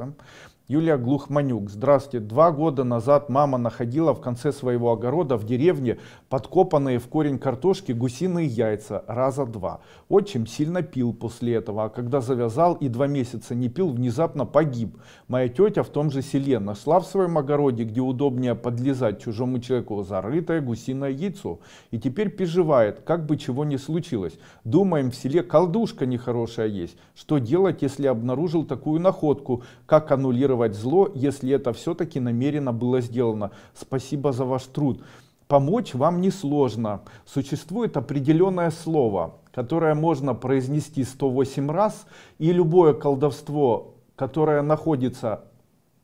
them Юлия Глухманюк. Здравствуйте. Два года назад мама находила в конце своего огорода в деревне подкопанные в корень картошки гусиные яйца раза два. Отчим сильно пил после этого, а когда завязал и два месяца не пил, внезапно погиб. Моя тетя в том же селе нашла в своем огороде, где удобнее подлезать чужому человеку, зарытое гусиное яйцо. И теперь переживает, как бы чего не случилось. Думаем, в селе колдушка нехорошая есть. Что делать, если обнаружил такую находку? Как аннулировать ликвидировать зло, если это все-таки намеренно было сделано. Спасибо за ваш труд. Помочь вам несложно. Существует определенное слово, которое можно произнести 108 раз, и любое колдовство, которое находится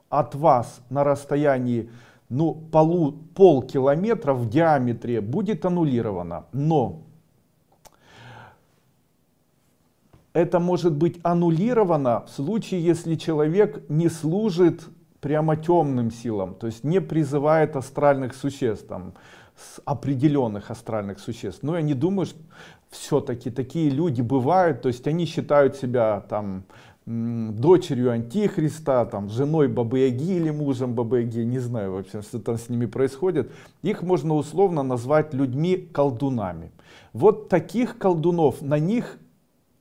от вас на расстоянии ну, полу, полкилометра в диаметре, будет аннулировано. Но это может быть аннулировано в случае, если человек не служит прямо темным силам, то есть не призывает астральных существ, там, определенных астральных существ. Но ну, я не думаю, что все-таки такие люди бывают, то есть они считают себя там дочерью антихриста там женой бабы яги или мужем бабы яги не знаю вообще что там с ними происходит их можно условно назвать людьми колдунами вот таких колдунов на них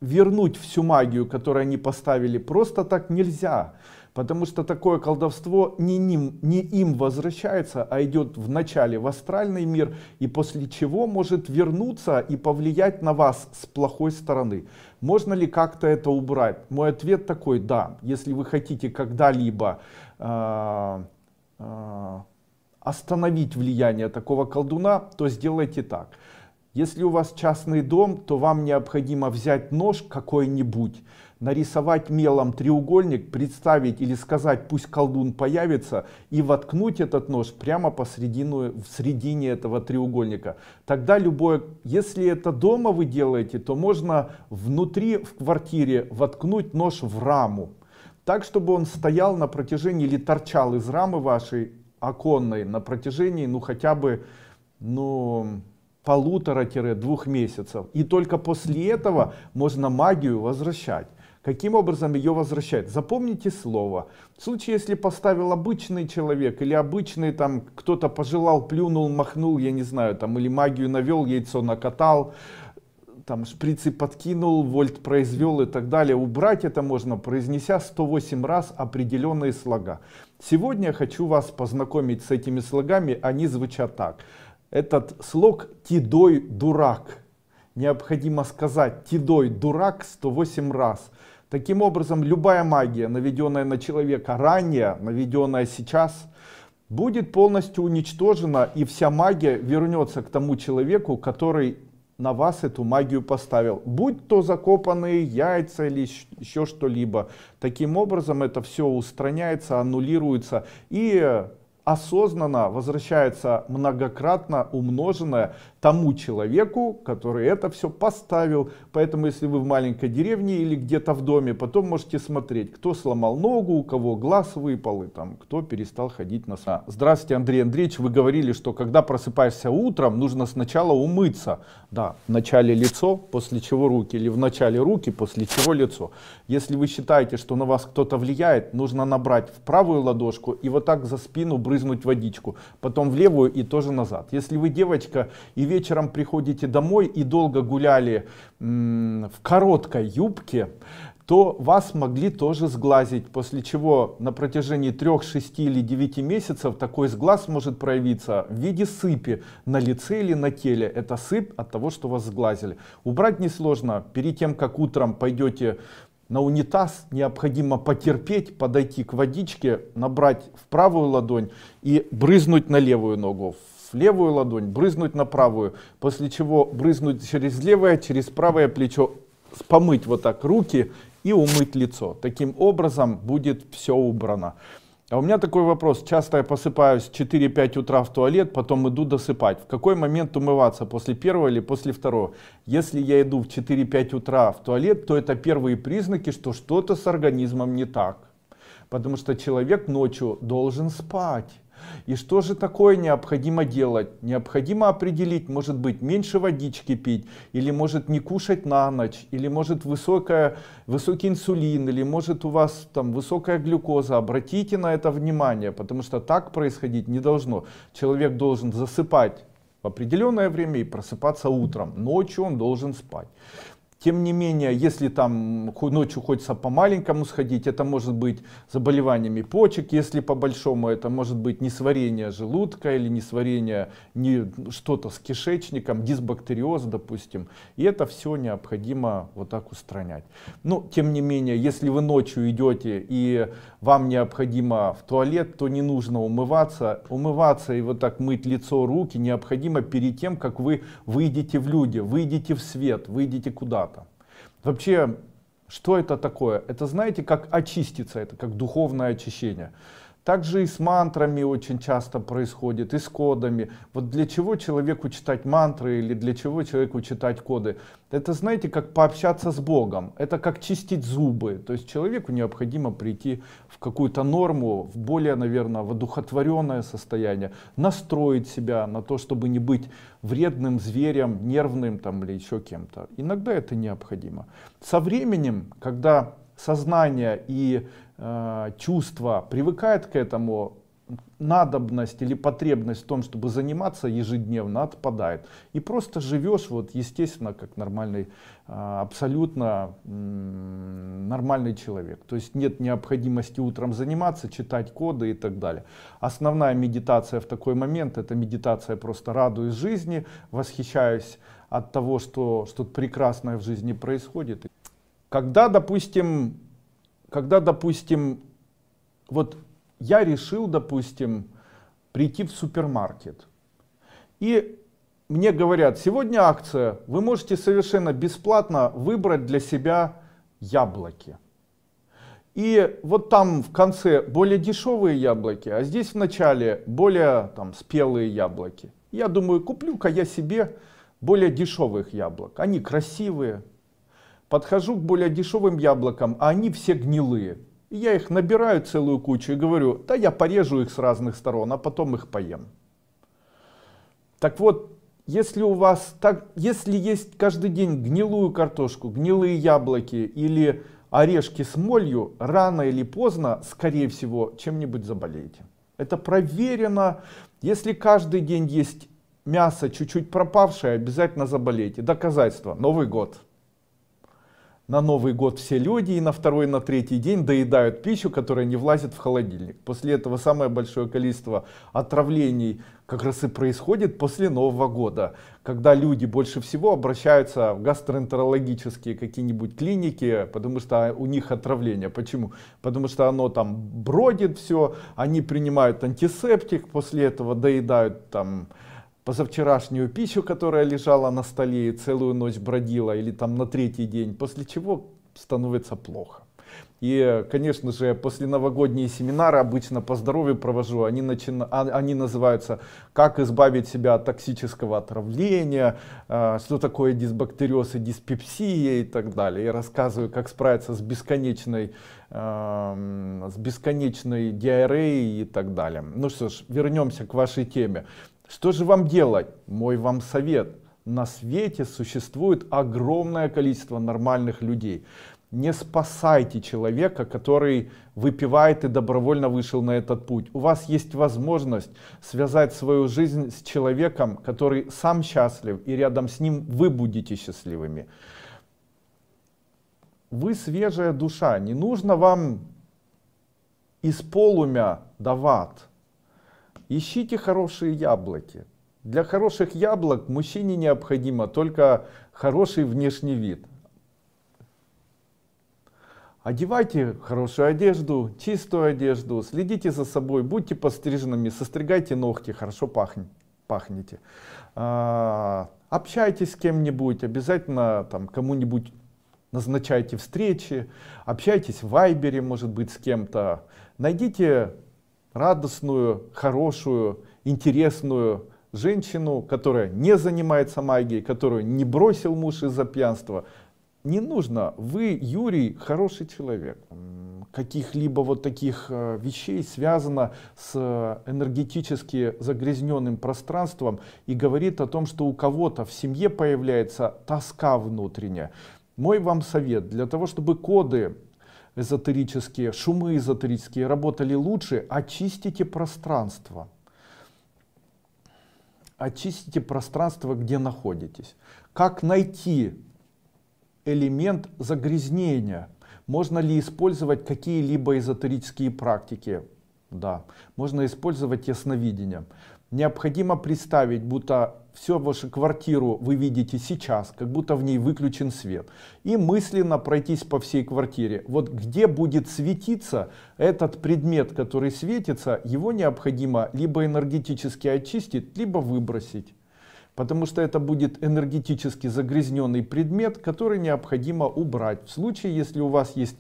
вернуть всю магию, которую они поставили, просто так нельзя. Потому что такое колдовство не, ним, не им возвращается, а идет вначале в астральный мир, и после чего может вернуться и повлиять на вас с плохой стороны. Можно ли как-то это убрать? Мой ответ такой, да. Если вы хотите когда-либо... Э, э, остановить влияние такого колдуна, то сделайте так. Если у вас частный дом, то вам необходимо взять нож какой-нибудь, нарисовать мелом треугольник, представить или сказать, пусть колдун появится, и воткнуть этот нож прямо посредину, в середине этого треугольника. Тогда любое, если это дома вы делаете, то можно внутри в квартире воткнуть нож в раму, так, чтобы он стоял на протяжении или торчал из рамы вашей оконной на протяжении, ну хотя бы, ну полутора-двух месяцев. И только после этого можно магию возвращать. Каким образом ее возвращать? Запомните слово. В случае, если поставил обычный человек или обычный там кто-то пожелал, плюнул, махнул, я не знаю, там или магию навел, яйцо накатал, там шприцы подкинул, вольт произвел и так далее. Убрать это можно, произнеся 108 раз определенные слога. Сегодня я хочу вас познакомить с этими слогами, они звучат так. Этот слог «Тидой дурак» необходимо сказать «Тидой дурак» 108 раз. Таким образом, любая магия, наведенная на человека ранее, наведенная сейчас, будет полностью уничтожена, и вся магия вернется к тому человеку, который на вас эту магию поставил. Будь то закопанные яйца или еще что-либо. Таким образом это все устраняется, аннулируется и осознанно возвращается многократно умноженное тому человеку, который это все поставил. Поэтому, если вы в маленькой деревне или где-то в доме, потом можете смотреть, кто сломал ногу, у кого глаз выпал, и там, кто перестал ходить на сна. Здравствуйте, Андрей Андреевич, вы говорили, что когда просыпаешься утром, нужно сначала умыться. Да, вначале лицо, после чего руки, или вначале руки, после чего лицо. Если вы считаете, что на вас кто-то влияет, нужно набрать в правую ладошку и вот так за спину брызнуть водичку, потом в левую и тоже назад. Если вы девочка и вечером приходите домой и долго гуляли в короткой юбке, то вас могли тоже сглазить, после чего на протяжении 3, 6 или 9 месяцев такой сглаз может проявиться в виде сыпи на лице или на теле. Это сыпь от того, что вас сглазили. Убрать несложно. Перед тем, как утром пойдете на унитаз, необходимо потерпеть, подойти к водичке, набрать в правую ладонь и брызнуть на левую ногу левую ладонь, брызнуть на правую, после чего брызнуть через левое, через правое плечо, помыть вот так руки и умыть лицо. Таким образом будет все убрано. А у меня такой вопрос. Часто я посыпаюсь 4-5 утра в туалет, потом иду досыпать. В какой момент умываться, после первого или после второго? Если я иду в 4-5 утра в туалет, то это первые признаки, что что-то с организмом не так. Потому что человек ночью должен спать. И что же такое необходимо делать? Необходимо определить, может быть, меньше водички пить, или может не кушать на ночь, или может высокая, высокий инсулин, или может у вас там высокая глюкоза. Обратите на это внимание, потому что так происходить не должно. Человек должен засыпать в определенное время и просыпаться утром. Ночью он должен спать. Тем не менее, если там ночью хочется по-маленькому сходить, это может быть заболеваниями почек, если по-большому, это может быть несварение желудка или несварение не, что-то с кишечником, дисбактериоз, допустим. И это все необходимо вот так устранять. Но, ну, тем не менее, если вы ночью идете и вам необходимо в туалет, то не нужно умываться. Умываться и вот так мыть лицо, руки необходимо перед тем, как вы выйдете в люди, выйдете в свет, выйдете куда-то. Вообще, что это такое? Это знаете, как очиститься, это как духовное очищение. Также и с мантрами очень часто происходит, и с кодами. Вот для чего человеку читать мантры или для чего человеку читать коды? Это, знаете, как пообщаться с Богом, это как чистить зубы. То есть человеку необходимо прийти в какую-то норму, в более, наверное, в одухотворенное состояние, настроить себя на то, чтобы не быть вредным зверем, нервным там или еще кем-то. Иногда это необходимо. Со временем, когда сознание и Э, чувство привыкает к этому, надобность или потребность в том, чтобы заниматься ежедневно, отпадает. И просто живешь, вот, естественно, как нормальный, э, абсолютно нормальный человек. То есть нет необходимости утром заниматься, читать коды и так далее. Основная медитация в такой момент, это медитация просто радуясь жизни, восхищаюсь от того, что что-то прекрасное в жизни происходит. Когда, допустим, когда, допустим, вот я решил, допустим, прийти в супермаркет, и мне говорят, сегодня акция, вы можете совершенно бесплатно выбрать для себя яблоки. И вот там в конце более дешевые яблоки, а здесь в начале более там спелые яблоки. Я думаю, куплю-ка я себе более дешевых яблок. Они красивые, подхожу к более дешевым яблокам, а они все гнилые. И я их набираю целую кучу и говорю, да я порежу их с разных сторон, а потом их поем. Так вот, если у вас так, если есть каждый день гнилую картошку, гнилые яблоки или орешки с молью, рано или поздно, скорее всего, чем-нибудь заболеете. Это проверено. Если каждый день есть мясо чуть-чуть пропавшее, обязательно заболеете. Доказательство. Новый год на Новый год все люди и на второй, на третий день доедают пищу, которая не влазит в холодильник. После этого самое большое количество отравлений как раз и происходит после Нового года, когда люди больше всего обращаются в гастроэнтерологические какие-нибудь клиники, потому что у них отравление. Почему? Потому что оно там бродит все, они принимают антисептик, после этого доедают там позавчерашнюю пищу, которая лежала на столе и целую ночь бродила, или там на третий день, после чего становится плохо. И, конечно же, после новогодние семинары обычно по здоровью провожу, они, начин... А, они называются «Как избавить себя от токсического отравления», а, «Что такое дисбактериоз и диспепсия» и так далее. Я рассказываю, как справиться с бесконечной, с бесконечной диареей и так далее. Ну что ж, вернемся к вашей теме. Что же вам делать? Мой вам совет. На свете существует огромное количество нормальных людей. Не спасайте человека, который выпивает и добровольно вышел на этот путь. У вас есть возможность связать свою жизнь с человеком, который сам счастлив, и рядом с ним вы будете счастливыми. Вы свежая душа, не нужно вам из полумя давать ищите хорошие яблоки. Для хороших яблок мужчине необходимо только хороший внешний вид. Одевайте хорошую одежду, чистую одежду, следите за собой, будьте постриженными, состригайте ногти, хорошо пахнет, пахнете. А, общайтесь с кем-нибудь, обязательно там кому-нибудь назначайте встречи, общайтесь в Вайбере, может быть, с кем-то. Найдите радостную, хорошую, интересную женщину, которая не занимается магией, которую не бросил муж из-за пьянства. Не нужно. Вы, Юрий, хороший человек. Каких-либо вот таких э, вещей связано с э, энергетически загрязненным пространством и говорит о том, что у кого-то в семье появляется тоска внутренняя. Мой вам совет, для того, чтобы коды эзотерические, шумы эзотерические работали лучше, очистите пространство. Очистите пространство, где находитесь. Как найти элемент загрязнения? Можно ли использовать какие-либо эзотерические практики? Да, можно использовать ясновидение. Необходимо представить, будто все вашу квартиру вы видите сейчас, как будто в ней выключен свет, и мысленно пройтись по всей квартире. Вот где будет светиться этот предмет, который светится, его необходимо либо энергетически очистить, либо выбросить. Потому что это будет энергетически загрязненный предмет, который необходимо убрать. В случае, если у вас есть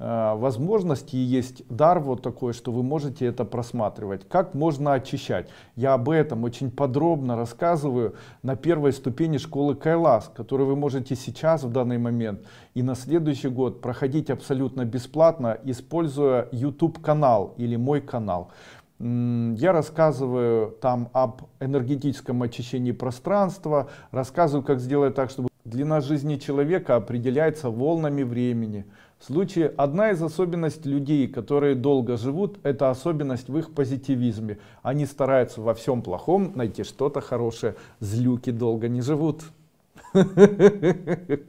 Э, возможности есть дар вот такой что вы можете это просматривать как можно очищать я об этом очень подробно рассказываю на первой ступени школы кайлас которую вы можете сейчас в данный момент и на следующий год проходить абсолютно бесплатно используя youtube канал или мой канал я рассказываю там об энергетическом очищении пространства рассказываю как сделать так чтобы длина жизни человека определяется волнами времени случае одна из особенностей людей, которые долго живут, это особенность в их позитивизме. Они стараются во всем плохом найти что-то хорошее. Злюки долго не живут. Вы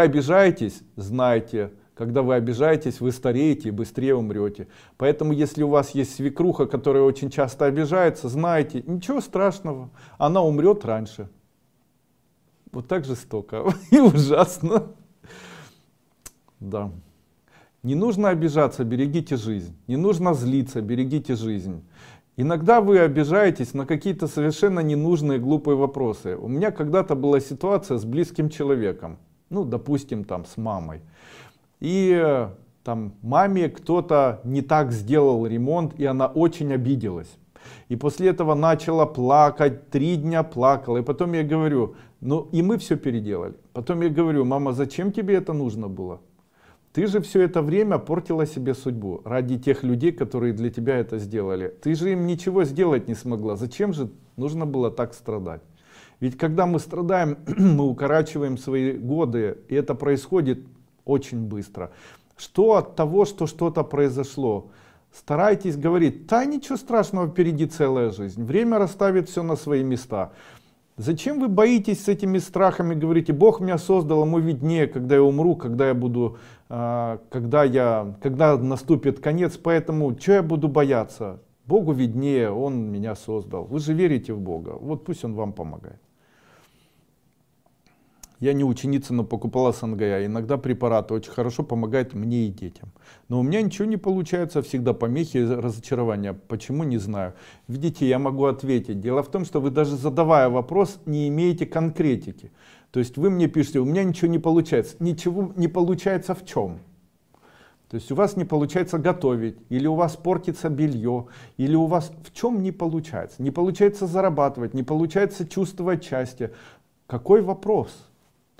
обижаетесь, знаете, когда вы обижаетесь, вы стареете и быстрее умрете. Поэтому, если у вас есть свекруха, которая очень часто обижается, знаете, ничего страшного, она умрет раньше. Вот так жестоко и ужасно. Да. Не нужно обижаться, берегите жизнь. Не нужно злиться, берегите жизнь. Иногда вы обижаетесь на какие-то совершенно ненужные глупые вопросы. У меня когда-то была ситуация с близким человеком. Ну, допустим, там с мамой. И там маме кто-то не так сделал ремонт, и она очень обиделась. И после этого начала плакать, три дня плакала. И потом я говорю, ну и мы все переделали. Потом я говорю, мама, зачем тебе это нужно было? Ты же все это время портила себе судьбу ради тех людей, которые для тебя это сделали. Ты же им ничего сделать не смогла. Зачем же нужно было так страдать? Ведь когда мы страдаем, мы укорачиваем свои годы, и это происходит очень быстро. Что от того, что что-то произошло? Старайтесь говорить, да ничего страшного, впереди целая жизнь. Время расставит все на свои места. Зачем вы боитесь с этими страхами, говорите, Бог меня создал, ему а виднее, когда я умру, когда я буду, а, когда я, когда наступит конец, поэтому что я буду бояться? Богу виднее, он меня создал. Вы же верите в Бога, вот пусть он вам помогает. Я не ученица, но покупала СНГА. Иногда препараты очень хорошо помогают мне и детям. Но у меня ничего не получается, всегда помехи и разочарования. Почему, не знаю. Видите, я могу ответить. Дело в том, что вы даже задавая вопрос, не имеете конкретики. То есть вы мне пишете, у меня ничего не получается. Ничего не получается в чем? То есть у вас не получается готовить, или у вас портится белье, или у вас в чем не получается. Не получается зарабатывать, не получается чувствовать счастье. Какой вопрос?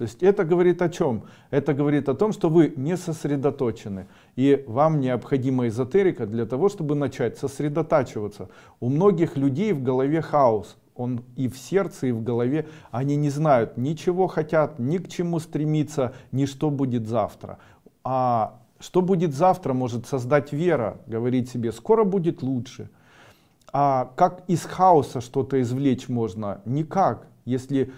То есть это говорит о чем? Это говорит о том, что вы не сосредоточены. И вам необходима эзотерика для того, чтобы начать сосредотачиваться. У многих людей в голове хаос. Он и в сердце, и в голове. Они не знают, ничего хотят, ни к чему стремиться, ни что будет завтра. А что будет завтра, может создать вера, говорить себе, скоро будет лучше. А как из хаоса что-то извлечь можно? Никак. Если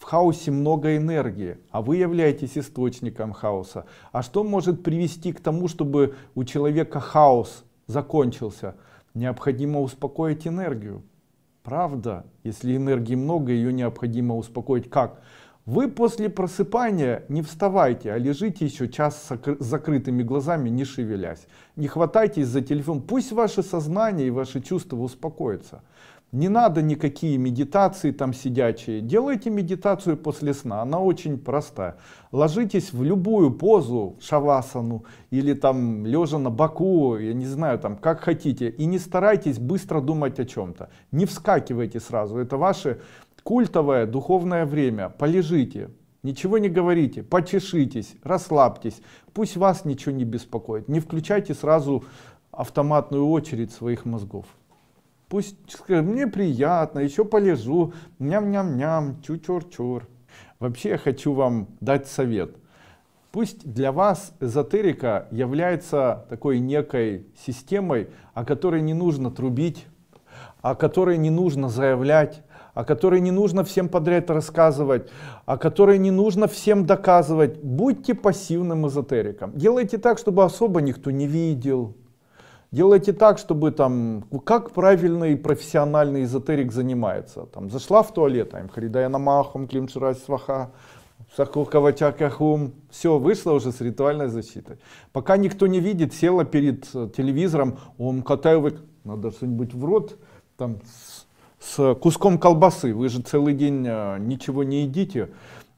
в хаосе много энергии, а вы являетесь источником хаоса. А что может привести к тому, чтобы у человека хаос закончился? Необходимо успокоить энергию. Правда, если энергии много, ее необходимо успокоить как? Вы после просыпания не вставайте, а лежите еще час с закрытыми глазами, не шевелясь. Не хватайтесь за телефон, пусть ваше сознание и ваши чувства успокоятся. Не надо никакие медитации там сидячие. Делайте медитацию после сна, она очень простая. Ложитесь в любую позу, шавасану, или там лежа на боку, я не знаю, там как хотите. И не старайтесь быстро думать о чем-то. Не вскакивайте сразу, это ваше культовое духовное время. Полежите, Ничего не говорите, почешитесь, расслабьтесь, пусть вас ничего не беспокоит. Не включайте сразу автоматную очередь своих мозгов. Пусть скажет, мне приятно, еще полежу, ням-ням-ням, чу-чур-чур. Вообще я хочу вам дать совет. Пусть для вас эзотерика является такой некой системой, о которой не нужно трубить, о которой не нужно заявлять, о которой не нужно всем подряд рассказывать, о которой не нужно всем доказывать. Будьте пассивным эзотериком. Делайте так, чтобы особо никто не видел, Делайте так, чтобы там, как правильный профессиональный эзотерик занимается. Там зашла в туалет, им там хридая намахом, климширась сваха, Сахукавачакахум. Все, вышло уже с ритуальной защитой. Пока никто не видит, села перед э, телевизором, он катаевый, надо что-нибудь в рот, там с, с куском колбасы. Вы же целый день э, ничего не едите,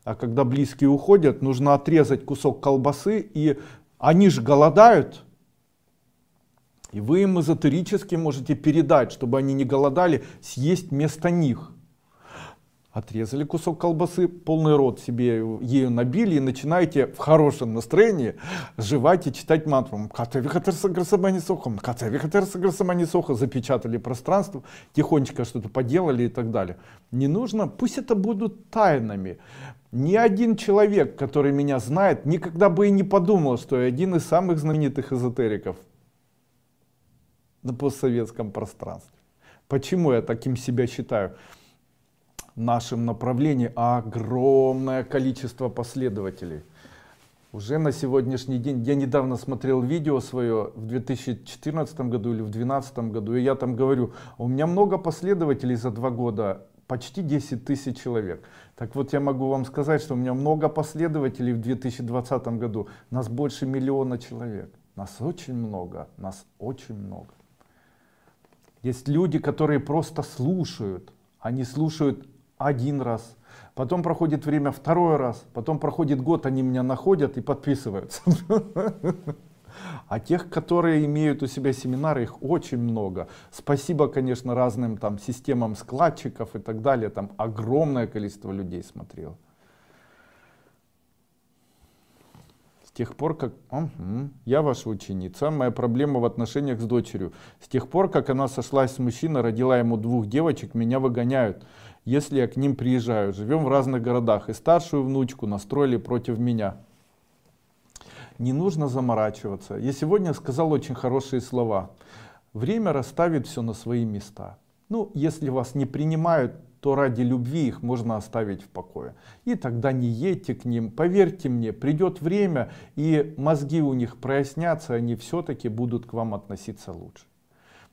а когда близкие уходят, нужно отрезать кусок колбасы, и они же голодают, и вы им эзотерически можете передать, чтобы они не голодали, съесть вместо них. Отрезали кусок колбасы, полный рот себе ею набили и начинаете в хорошем настроении жевать и читать мантру. Запечатали пространство, тихонечко что-то поделали и так далее. Не нужно, пусть это будут тайнами. Ни один человек, который меня знает, никогда бы и не подумал, что я один из самых знаменитых эзотериков на постсоветском пространстве. Почему я таким себя считаю? В нашем направлении огромное количество последователей. Уже на сегодняшний день, я недавно смотрел видео свое в 2014 году или в 2012 году, и я там говорю, у меня много последователей за два года, почти 10 тысяч человек. Так вот я могу вам сказать, что у меня много последователей в 2020 году, нас больше миллиона человек. Нас очень много, нас очень много. Есть люди, которые просто слушают. Они слушают один раз, потом проходит время второй раз, потом проходит год, они меня находят и подписываются. А тех, которые имеют у себя семинары, их очень много. Спасибо, конечно, разным там системам складчиков и так далее. Там огромное количество людей смотрело. С тех пор, как... Угу, я ваша ученица, моя проблема в отношениях с дочерью. С тех пор, как она сошлась с мужчиной, родила ему двух девочек, меня выгоняют. Если я к ним приезжаю, живем в разных городах, и старшую внучку настроили против меня. Не нужно заморачиваться. Я сегодня сказал очень хорошие слова. Время расставит все на свои места. Ну, если вас не принимают, то ради любви их можно оставить в покое. И тогда не едьте к ним. Поверьте мне, придет время, и мозги у них прояснятся, они все-таки будут к вам относиться лучше.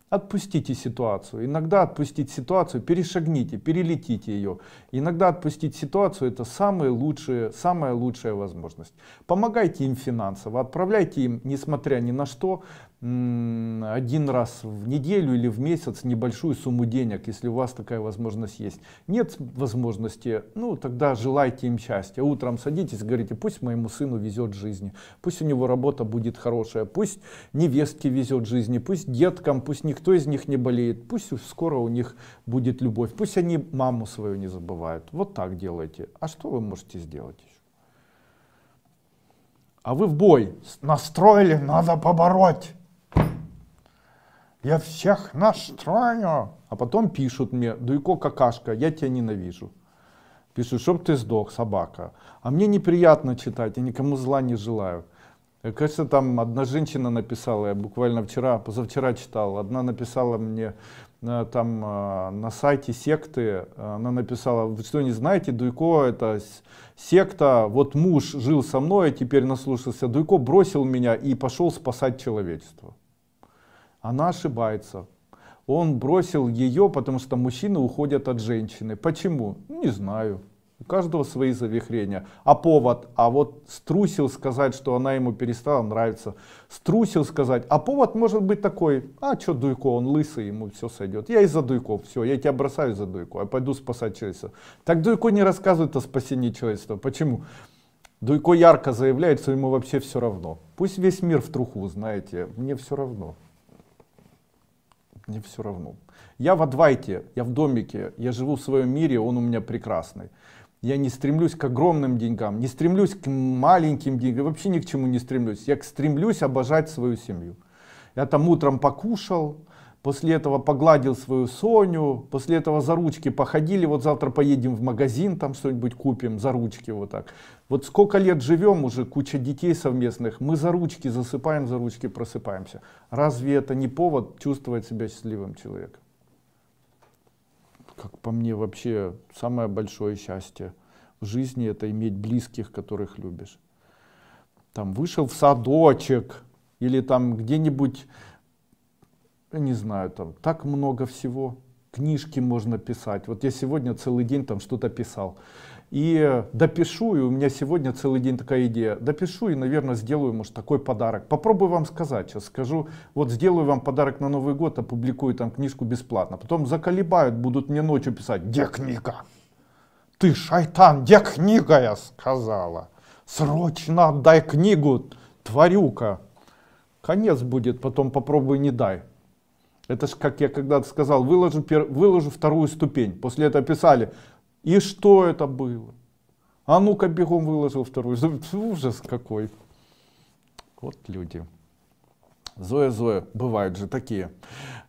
Отпустите ситуацию. Иногда отпустить ситуацию, перешагните, перелетите ее. Иногда отпустить ситуацию это самая лучшая самая лучшая возможность. Помогайте им финансово, отправляйте им, несмотря ни на что, один раз в неделю или в месяц небольшую сумму денег, если у вас такая возможность есть. Нет возможности, ну тогда желайте им счастья. Утром садитесь, говорите, пусть моему сыну везет жизни, пусть у него работа будет хорошая, пусть невестке везет жизни, пусть деткам, пусть никто из них не болеет, пусть скоро у них будет любовь, пусть они маму свою не забывают. Вот так делайте. А что вы можете сделать еще? А вы в бой настроили, надо побороть я всех настрою. А потом пишут мне, Дуйко какашка, я тебя ненавижу. Пишут, чтоб ты сдох, собака. А мне неприятно читать, я никому зла не желаю. Э, кажется, там одна женщина написала, я буквально вчера, позавчера читал, одна написала мне э, там э, на сайте секты, она написала, вы что не знаете, Дуйко это секта, вот муж жил со мной, а теперь наслушался, Дуйко бросил меня и пошел спасать человечество. Она ошибается. Он бросил ее, потому что мужчины уходят от женщины. Почему? Не знаю. У каждого свои завихрения. А повод? А вот струсил сказать, что она ему перестала нравиться. Струсил сказать. А повод может быть такой. А чё Дуйко, он лысый, ему все сойдет. Я из-за Дуйко, все, я тебя бросаю за Дуйко, я а пойду спасать человечество. Так Дуйко не рассказывает о спасении человечества. Почему? Дуйко ярко заявляет, что ему вообще все равно. Пусть весь мир в труху, знаете, мне все равно мне все равно. Я в Адвайте, я в домике, я живу в своем мире, он у меня прекрасный. Я не стремлюсь к огромным деньгам, не стремлюсь к маленьким деньгам, вообще ни к чему не стремлюсь. Я стремлюсь обожать свою семью. Я там утром покушал, после этого погладил свою Соню, после этого за ручки походили, вот завтра поедем в магазин, там что-нибудь купим, за ручки вот так. Вот сколько лет живем уже, куча детей совместных, мы за ручки засыпаем, за ручки просыпаемся. Разве это не повод чувствовать себя счастливым человеком? Как по мне вообще самое большое счастье в жизни это иметь близких, которых любишь. Там вышел в садочек или там где-нибудь не знаю, там так много всего. Книжки можно писать. Вот я сегодня целый день там что-то писал. И допишу, и у меня сегодня целый день такая идея. Допишу и, наверное, сделаю, может, такой подарок. Попробую вам сказать, сейчас скажу, вот сделаю вам подарок на Новый год, опубликую там книжку бесплатно. Потом заколебают, будут мне ночью писать, где книга? Ты, шайтан, где книга, я сказала. Срочно отдай книгу, тварюка. Конец будет, потом попробуй не дай. Это же, как я когда-то сказал, выложу, пер, выложу вторую ступень. После этого писали, и что это было? А ну-ка бегом выложил вторую. Ужас какой. Вот люди. Зоя, Зоя, бывают же такие.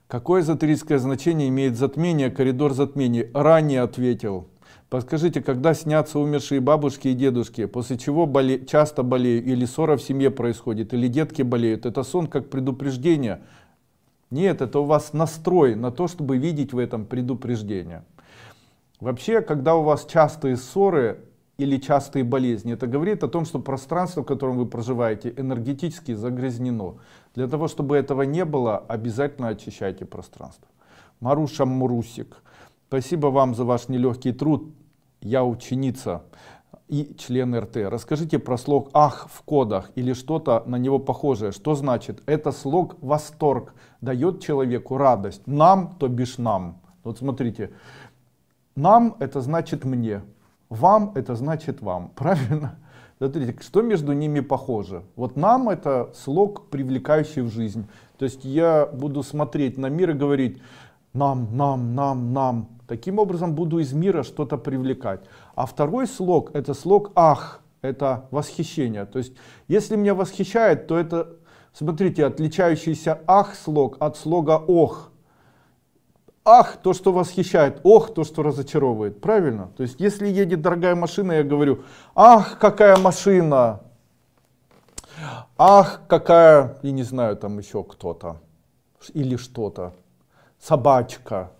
Какое эзотерическое значение имеет затмение, коридор затмений? Ранее ответил. Подскажите, когда снятся умершие бабушки и дедушки, после чего боле... часто болею, или ссора в семье происходит, или детки болеют? Это сон как предупреждение нет, это у вас настрой на то, чтобы видеть в этом предупреждение. Вообще, когда у вас частые ссоры или частые болезни, это говорит о том, что пространство, в котором вы проживаете, энергетически загрязнено. Для того, чтобы этого не было, обязательно очищайте пространство. Маруша Мурусик, спасибо вам за ваш нелегкий труд. Я ученица и член РТ. Расскажите про слог «ах» в кодах или что-то на него похожее. Что значит? Это слог «восторг», дает человеку радость. Нам, то бишь нам. Вот смотрите, нам это значит мне, вам это значит вам, правильно? Смотрите, что между ними похоже? Вот нам это слог, привлекающий в жизнь. То есть я буду смотреть на мир и говорить нам, нам, нам, нам, Таким образом буду из мира что-то привлекать. А второй слог это слог ах, это восхищение. То есть если меня восхищает, то это, смотрите, отличающийся ах слог от слога ох. Ах, то, что восхищает, ох, то, что разочаровывает. Правильно? То есть если едет дорогая машина, я говорю, ах, какая машина, ах, какая, и не знаю, там еще кто-то или что-то, собачка,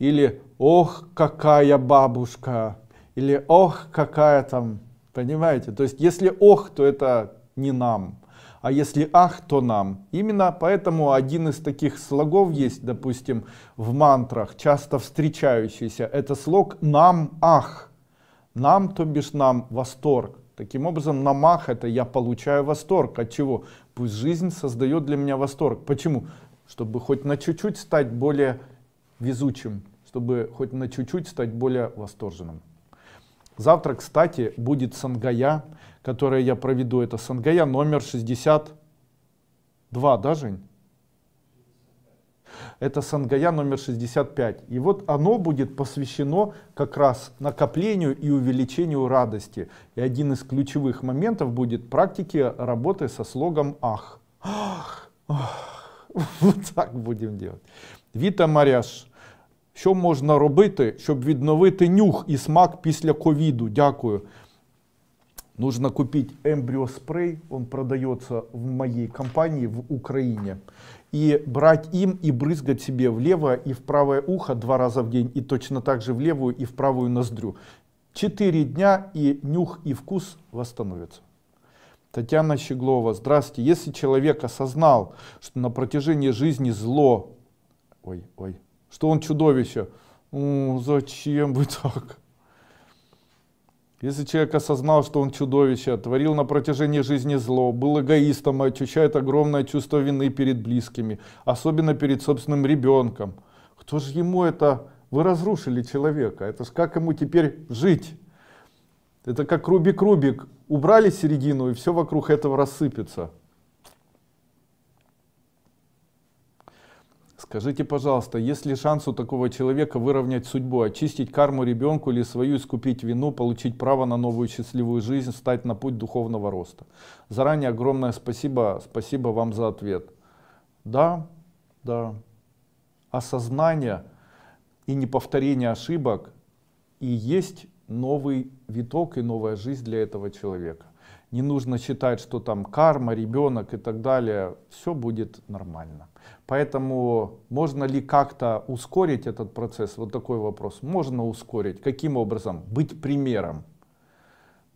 или «Ох, какая бабушка!» или «Ох, какая там...» Понимаете? То есть если «ох», то это не нам, а если «ах», то нам. Именно поэтому один из таких слогов есть, допустим, в мантрах, часто встречающийся. Это слог «нам ах». Нам, то бишь нам, восторг. Таким образом, намах это я получаю восторг. От чего? Пусть жизнь создает для меня восторг. Почему? Чтобы хоть на чуть-чуть стать более везучим, чтобы хоть на чуть-чуть стать более восторженным. Завтра, кстати, будет сангая, которое я проведу. Это сангая номер 62, да, Жень? Это сангая номер 65. И вот оно будет посвящено как раз накоплению и увеличению радости. И один из ключевых моментов будет практики работы со слогом «ах». ах, ах. Вот так будем делать. Вита Маряш. Що можна робити, щоб відновити нюх і смак після ковіду? Дякую. Нужно купить эмбриоспрей, он продается в моей компании в Украине, и брать им и брызгать себе в левое и в правое ухо два раза в день, и точно так же в левую и в правую ноздрю. Четыре дня и нюх и вкус восстановятся. Татьяна Щеглова, здравствуйте. Если человек осознал, что на протяжении жизни зло, ой, ой, что он чудовище. Ну, зачем вы так? Если человек осознал, что он чудовище, творил на протяжении жизни зло, был эгоистом и ощущает огромное чувство вины перед близкими, особенно перед собственным ребенком, кто же ему это... Вы разрушили человека, это же как ему теперь жить? Это как Рубик-Рубик, убрали середину и все вокруг этого рассыпется. Скажите, пожалуйста, есть ли шанс у такого человека выровнять судьбу, очистить карму ребенку или свою искупить вину, получить право на новую счастливую жизнь, стать на путь духовного роста? Заранее огромное спасибо, спасибо вам за ответ. Да, да. Осознание и неповторение ошибок и есть новый виток и новая жизнь для этого человека. Не нужно считать, что там карма, ребенок и так далее. Все будет нормально. Поэтому можно ли как-то ускорить этот процесс? Вот такой вопрос. Можно ускорить. Каким образом? Быть примером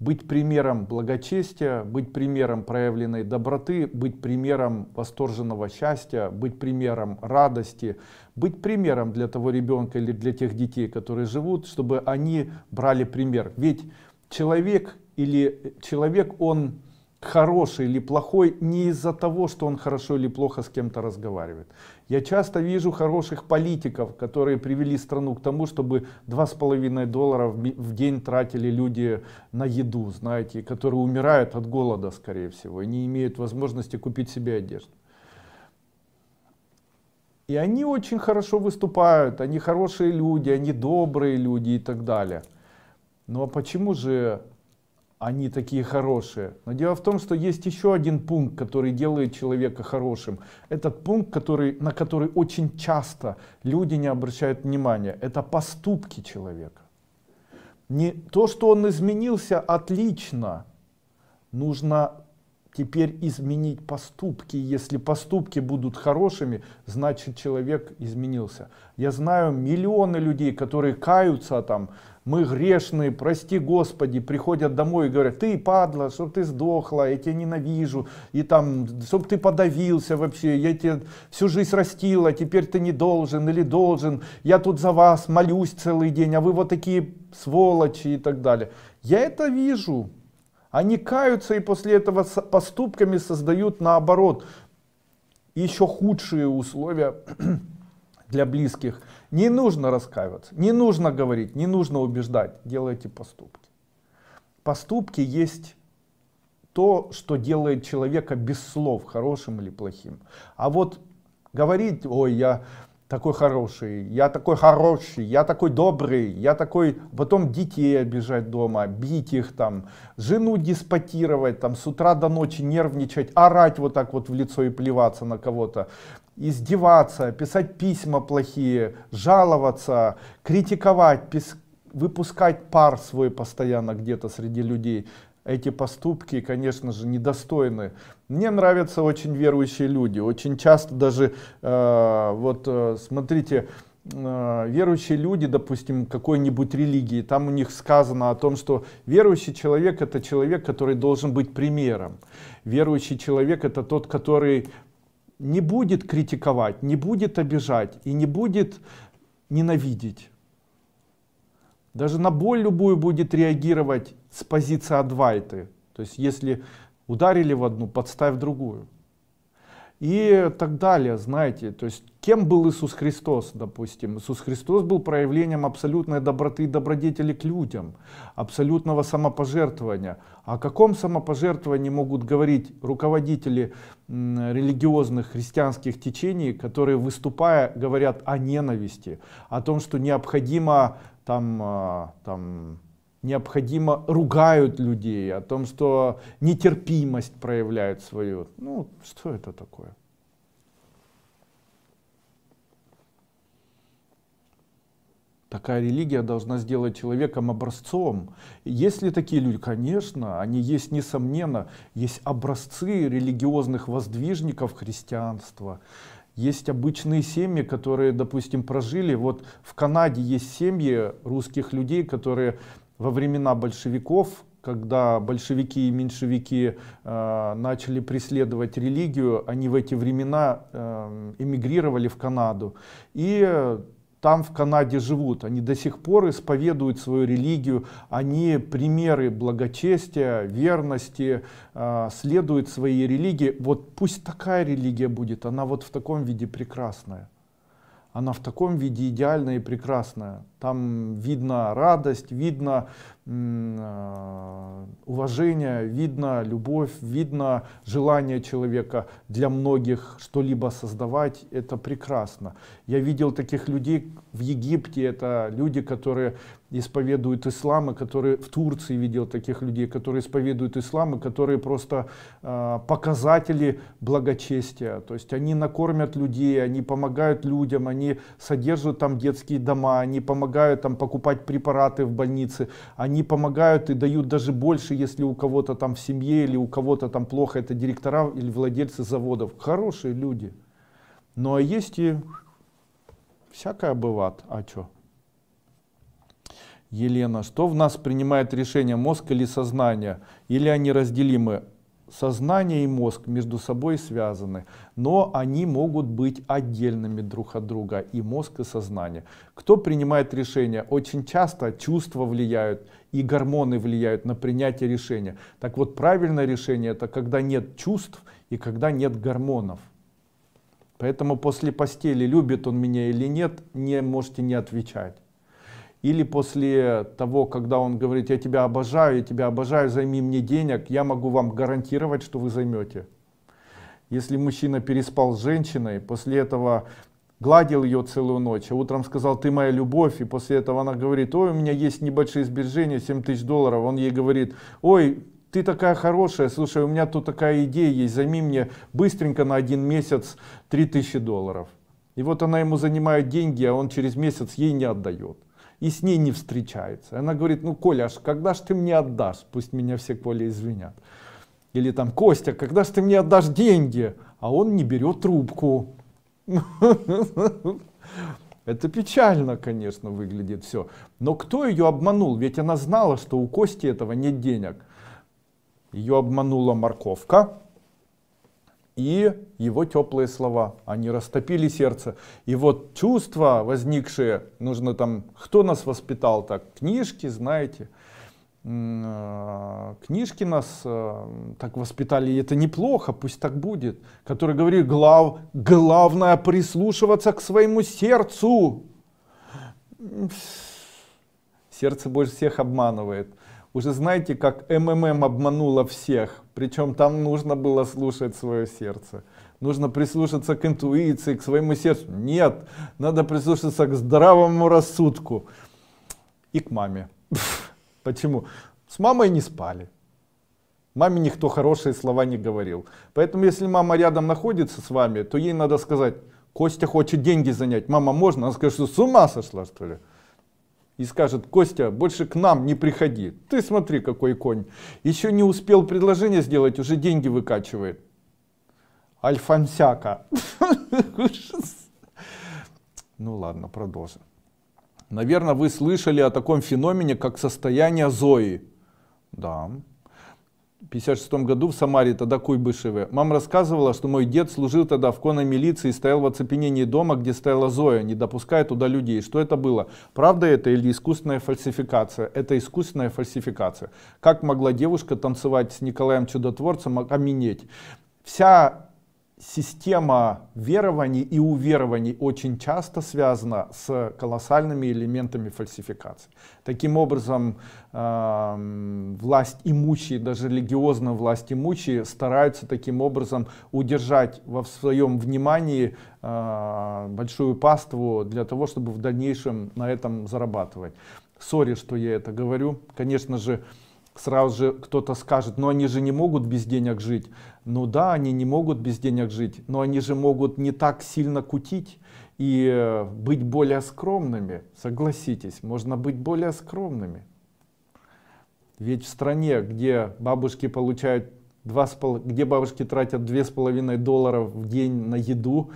быть примером благочестия, быть примером проявленной доброты, быть примером восторженного счастья, быть примером радости, быть примером для того ребенка или для тех детей, которые живут, чтобы они брали пример. Ведь человек или человек, он хороший или плохой не из-за того, что он хорошо или плохо с кем-то разговаривает. Я часто вижу хороших политиков, которые привели страну к тому, чтобы 2,5 доллара в день тратили люди на еду, знаете, которые умирают от голода, скорее всего, и не имеют возможности купить себе одежду. И они очень хорошо выступают, они хорошие люди, они добрые люди и так далее. Ну а почему же они такие хорошие. Но дело в том, что есть еще один пункт, который делает человека хорошим. Этот пункт, который, на который очень часто люди не обращают внимания, это поступки человека. Не то, что он изменился, отлично. Нужно теперь изменить поступки. Если поступки будут хорошими, значит человек изменился. Я знаю миллионы людей, которые каются там, мы грешные, прости Господи, приходят домой и говорят, ты падла, чтоб ты сдохла, я тебя ненавижу, и там, чтоб ты подавился вообще, я тебя всю жизнь растила, теперь ты не должен или должен, я тут за вас молюсь целый день, а вы вот такие сволочи и так далее. Я это вижу, они каются и после этого поступками создают наоборот еще худшие условия для близких. Не нужно раскаиваться, не нужно говорить, не нужно убеждать. Делайте поступки. Поступки есть то, что делает человека без слов, хорошим или плохим. А вот говорить, ой, я такой хороший, я такой хороший, я такой добрый, я такой, потом детей обижать дома, бить их там, жену деспотировать, там с утра до ночи нервничать, орать вот так вот в лицо и плеваться на кого-то, издеваться, писать письма плохие, жаловаться, критиковать, пис... выпускать пар свой постоянно где-то среди людей. Эти поступки, конечно же, недостойны мне нравятся очень верующие люди. Очень часто даже, э, вот э, смотрите, э, верующие люди, допустим, какой-нибудь религии, там у них сказано о том, что верующий человек это человек, который должен быть примером. Верующий человек это тот, который не будет критиковать, не будет обижать и не будет ненавидеть. Даже на боль любую будет реагировать с позиции адвайты. То есть если ударили в одну, подставь другую. И так далее, знаете, то есть кем был Иисус Христос, допустим? Иисус Христос был проявлением абсолютной доброты и добродетели к людям, абсолютного самопожертвования. О каком самопожертвовании могут говорить руководители религиозных христианских течений, которые, выступая, говорят о ненависти, о том, что необходимо там, а, там необходимо ругают людей, о том, что нетерпимость проявляет свою. Ну, что это такое? Такая религия должна сделать человеком образцом. Есть ли такие люди? Конечно, они есть несомненно. Есть образцы религиозных воздвижников христианства. Есть обычные семьи, которые, допустим, прожили. Вот в Канаде есть семьи русских людей, которые во времена большевиков, когда большевики и меньшевики э, начали преследовать религию, они в эти времена э, эмигрировали в Канаду. И там в Канаде живут, они до сих пор исповедуют свою религию, они примеры благочестия, верности, э, следуют своей религии. Вот пусть такая религия будет, она вот в таком виде прекрасная она в таком виде идеальная и прекрасная. Там видно радость, видно а, уважение, видно любовь, видно желание человека для многих что-либо создавать, это прекрасно. Я видел таких людей в Египте, это люди, которые исповедуют ислам, и которые в Турции видел таких людей, которые исповедуют ислам, и которые просто э, показатели благочестия. То есть они накормят людей, они помогают людям, они содержат там детские дома, они помогают там покупать препараты в больнице, они они помогают и дают даже больше, если у кого-то там в семье или у кого-то там плохо, это директора или владельцы заводов. Хорошие люди. Ну а есть и всякое бывает. А что? Елена, что в нас принимает решение, мозг или сознание? Или они разделимы? сознание и мозг между собой связаны, но они могут быть отдельными друг от друга, и мозг, и сознание. Кто принимает решение? Очень часто чувства влияют, и гормоны влияют на принятие решения. Так вот, правильное решение – это когда нет чувств и когда нет гормонов. Поэтому после постели, любит он меня или нет, не можете не отвечать или после того, когда он говорит, я тебя обожаю, я тебя обожаю, займи мне денег, я могу вам гарантировать, что вы займете. Если мужчина переспал с женщиной, после этого гладил ее целую ночь, а утром сказал, ты моя любовь, и после этого она говорит, ой, у меня есть небольшие сбережения, 7 тысяч долларов, он ей говорит, ой, ты такая хорошая, слушай, у меня тут такая идея есть, займи мне быстренько на один месяц тысячи долларов. И вот она ему занимает деньги, а он через месяц ей не отдает и с ней не встречается. Она говорит, ну Коля, а когда ж ты мне отдашь? Пусть меня все Коля извинят. Или там, Костя, когда ж ты мне отдашь деньги? А он не берет трубку. Это печально, конечно, выглядит все. Но кто ее обманул? Ведь она знала, что у Кости этого нет денег. Ее обманула морковка, и его теплые слова. Они растопили сердце. И вот чувства возникшие, нужно там, кто нас воспитал так? Книжки, знаете. Э, книжки нас э, так воспитали, и это неплохо, пусть так будет. Который говорит, глав, главное прислушиваться к своему сердцу. Сердце больше всех обманывает уже знаете, как МММ обманула всех, причем там нужно было слушать свое сердце. Нужно прислушаться к интуиции, к своему сердцу. Нет, надо прислушаться к здравому рассудку и к маме. Почему? С мамой не спали. Маме никто хорошие слова не говорил. Поэтому, если мама рядом находится с вами, то ей надо сказать, Костя хочет деньги занять, мама, можно? Она скажет, что с ума сошла, что ли? и скажет, Костя, больше к нам не приходи, ты смотри, какой конь. Еще не успел предложение сделать, уже деньги выкачивает. Альфонсяка. Ну ладно, продолжим. Наверное, вы слышали о таком феномене, как состояние Зои. Да, 1956 году в Самаре, тогда Куйбышеве. Мама рассказывала, что мой дед служил тогда в конной милиции и стоял в оцепенении дома, где стояла Зоя, не допуская туда людей. Что это было? Правда это или искусственная фальсификация? Это искусственная фальсификация. Как могла девушка танцевать с Николаем Чудотворцем, окаменеть? А Вся система верований и уверований очень часто связана с колоссальными элементами фальсификации. Таким образом, эм, власть имущие, даже религиозно власть имущие, стараются таким образом удержать во своем внимании э, большую паству для того, чтобы в дальнейшем на этом зарабатывать. Сори, что я это говорю. Конечно же, сразу же кто-то скажет, но они же не могут без денег жить. Ну да, они не могут без денег жить, но они же могут не так сильно кутить и э, быть более скромными. Согласитесь, можно быть более скромными. Ведь в стране, где бабушки получают 2,5, где бабушки тратят 2,5 доллара в день на еду,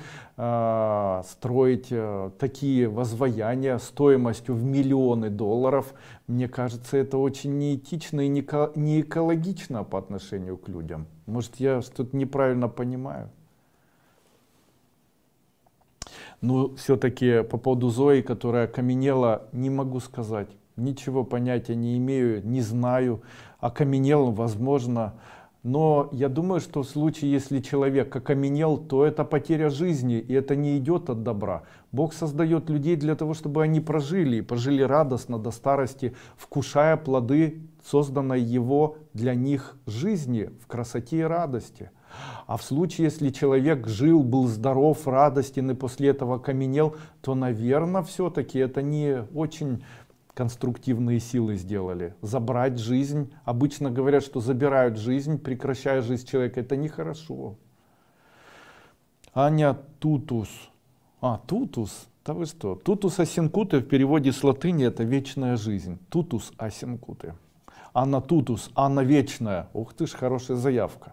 Э, строить э, такие возвояния стоимостью в миллионы долларов, мне кажется, это очень неэтично и не экологично по отношению к людям. Может, я что-то неправильно понимаю? Но ну, все-таки по поводу Зои, которая окаменела, не могу сказать. Ничего понятия не имею, не знаю. Окаменел, возможно, но я думаю, что в случае, если человек окаменел, то это потеря жизни, и это не идет от добра. Бог создает людей для того, чтобы они прожили, и прожили радостно до старости, вкушая плоды созданной Его для них жизни в красоте и радости. А в случае, если человек жил, был здоров, радостен и после этого каменел, то, наверное, все-таки это не очень конструктивные силы сделали. Забрать жизнь. Обычно говорят, что забирают жизнь, прекращая жизнь человека. Это нехорошо. Аня Тутус. А, Тутус. Да вы что? Тутус Асинкуты в переводе с латыни это вечная жизнь. Тутус Асинкуты. Анна Тутус, Анна Вечная. Ух ты ж, хорошая заявка.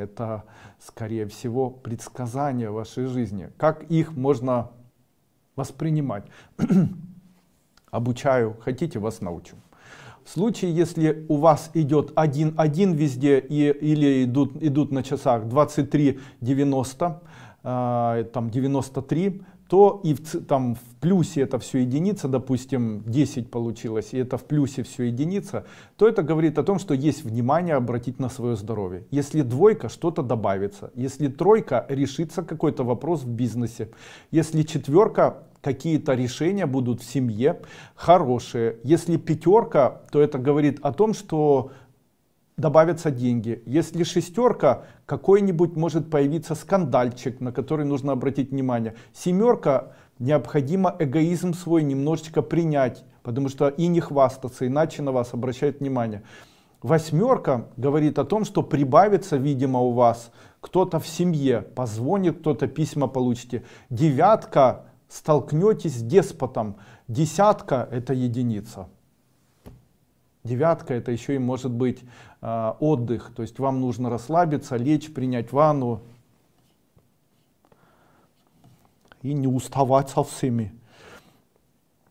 это, скорее всего, предсказания вашей жизни. Как их можно воспринимать? Обучаю, хотите, вас научу. В случае, если у вас идет 1-1 везде и, или идут, идут на часах 23-90, э, там 93, то и в, там в плюсе это все единица, допустим, 10 получилось, и это в плюсе все единица, то это говорит о том, что есть внимание обратить на свое здоровье. Если двойка, что-то добавится. Если тройка, решится какой-то вопрос в бизнесе. Если четверка, какие-то решения будут в семье хорошие. Если пятерка, то это говорит о том, что добавятся деньги. Если шестерка, какой-нибудь может появиться скандальчик, на который нужно обратить внимание. Семерка, необходимо эгоизм свой немножечко принять, потому что и не хвастаться, иначе на вас обращают внимание. Восьмерка говорит о том, что прибавится, видимо, у вас кто-то в семье, позвонит кто-то, письма получите. Девятка, столкнетесь с деспотом. Десятка это единица. Девятка это еще и может быть Э, отдых, то есть вам нужно расслабиться, лечь, принять ванну и не уставать со всеми.